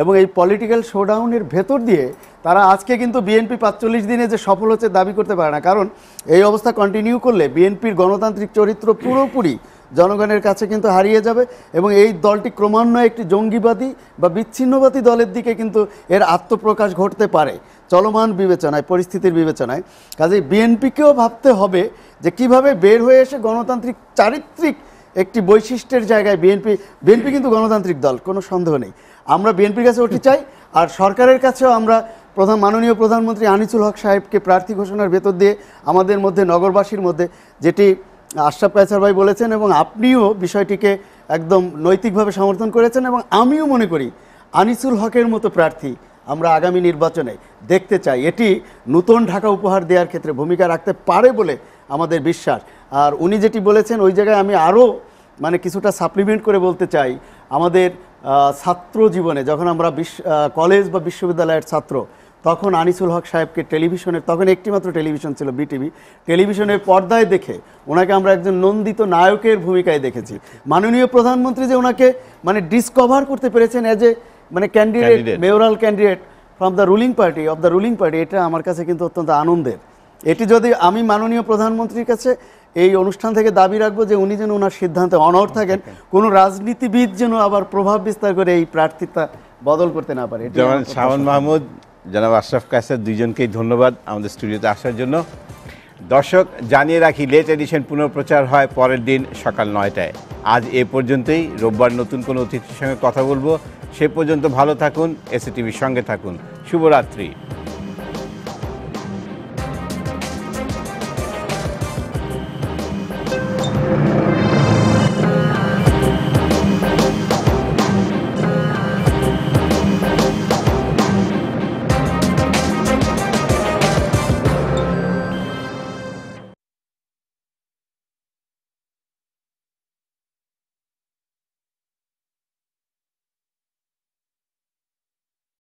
এবং এই পলিটিক্যাল শোডাউনের ভেতর দিয়ে তারা আজকে কিন্তু বিএনপি পাঁচচল্লিশ দিনে যে সফল হচ্ছে দাবি করতে পারে না কারণ এই অবস্থা কন্টিনিউ করলে বিএনপির গণতান্ত্রিক চরিত্র পুরোপুরি জনগণের কাছে কিন্তু হারিয়ে যাবে এবং এই দলটি ক্রমান্বয়ে একটি জঙ্গিবাদী বা বিচ্ছিন্নবাদী দলের দিকে কিন্তু এর আত্মপ্রকাশ ঘটতে পারে চলমান বিবেচনায় পরিস্থিতির বিবেচনায় কাজে বিএনপিকেও ভাবতে হবে যে কিভাবে বের হয়ে এসে গণতান্ত্রিক চারিত্রিক একটি বৈশিষ্ট্যের জায়গায় বিএনপি বিএনপি কিন্তু গণতান্ত্রিক দল কোনো সন্দেহ নেই আমরা বিএনপির কাছে ওটি চাই আর সরকারের কাছেও আমরা প্রধান মাননীয় প্রধানমন্ত্রী আনিসুল হক সাহেবকে প্রার্থী ঘোষণার ভেতর দিয়ে আমাদের মধ্যে নগরবাসীর মধ্যে যেটি আশরাফ কায়সার ভাই বলেছেন এবং আপনিও বিষয়টিকে একদম নৈতিকভাবে সমর্থন করেছেন এবং আমিও মনে করি আনিসুল হকের মতো প্রার্থী আমরা আগামী নির্বাচনে দেখতে চাই এটি নূতন ঢাকা উপহার দেওয়ার ক্ষেত্রে ভূমিকা রাখতে পারে বলে আমাদের বিশ্বাস আর উনি যেটি বলেছেন ওই জায়গায় আমি আরও মানে কিছুটা সাপ্লিমেন্ট করে বলতে চাই আমাদের ছাত্র জীবনে যখন আমরা বিশ্ব কলেজ বা বিশ্ববিদ্যালয়ের ছাত্র তখন আনিসুল হক সাহেবকে টেলিভিশনে তখন একটিমাত্র টেলিভিশন ছিল বিটিভি টেলিভিশনের পর্দায় দেখে ওনাকে আমরা একজন নন্দিত নায়কের ভূমিকায় দেখেছি মাননীয় প্রধানমন্ত্রী যে ওনাকে মানে ডিসকভার করতে পেরেছেন অ্যাজ এ মানে candidate mayoral candidate from the ruling party of the ruling party এটা আমার কাছে কিন্তু অত্যন্ত আনন্দের এটি যদি আমি মাননীয় প্রধানমন্ত্রীর কাছে এই অনুষ্ঠান থেকে দাবি রাখবো যে উনি যেন ওনার সিদ্ধান্তে অনর থাকেন কোনো রাজনীতিবিদ যেন আবার প্রভাব বিস্তার করে এই প্রার্থিতা বদল করতে না পারে যেমন শাহন মাহমুদ জনাব আশরাফ কাসের দুইজনকেই ধন্যবাদ আমাদের স্টুডিওতে আসার জন্য দর্শক জানিয়ে রাখি লেট এডিশন পুনঃপ্রচার হয় পরের দিন সকাল নয়টায় আজ এ পর্যন্তই রোববার নতুন কোনো অতিথির সঙ্গে কথা বলবো সে পর্যন্ত ভালো থাকুন এসএ টিভির সঙ্গে থাকুন শুভরাত্রি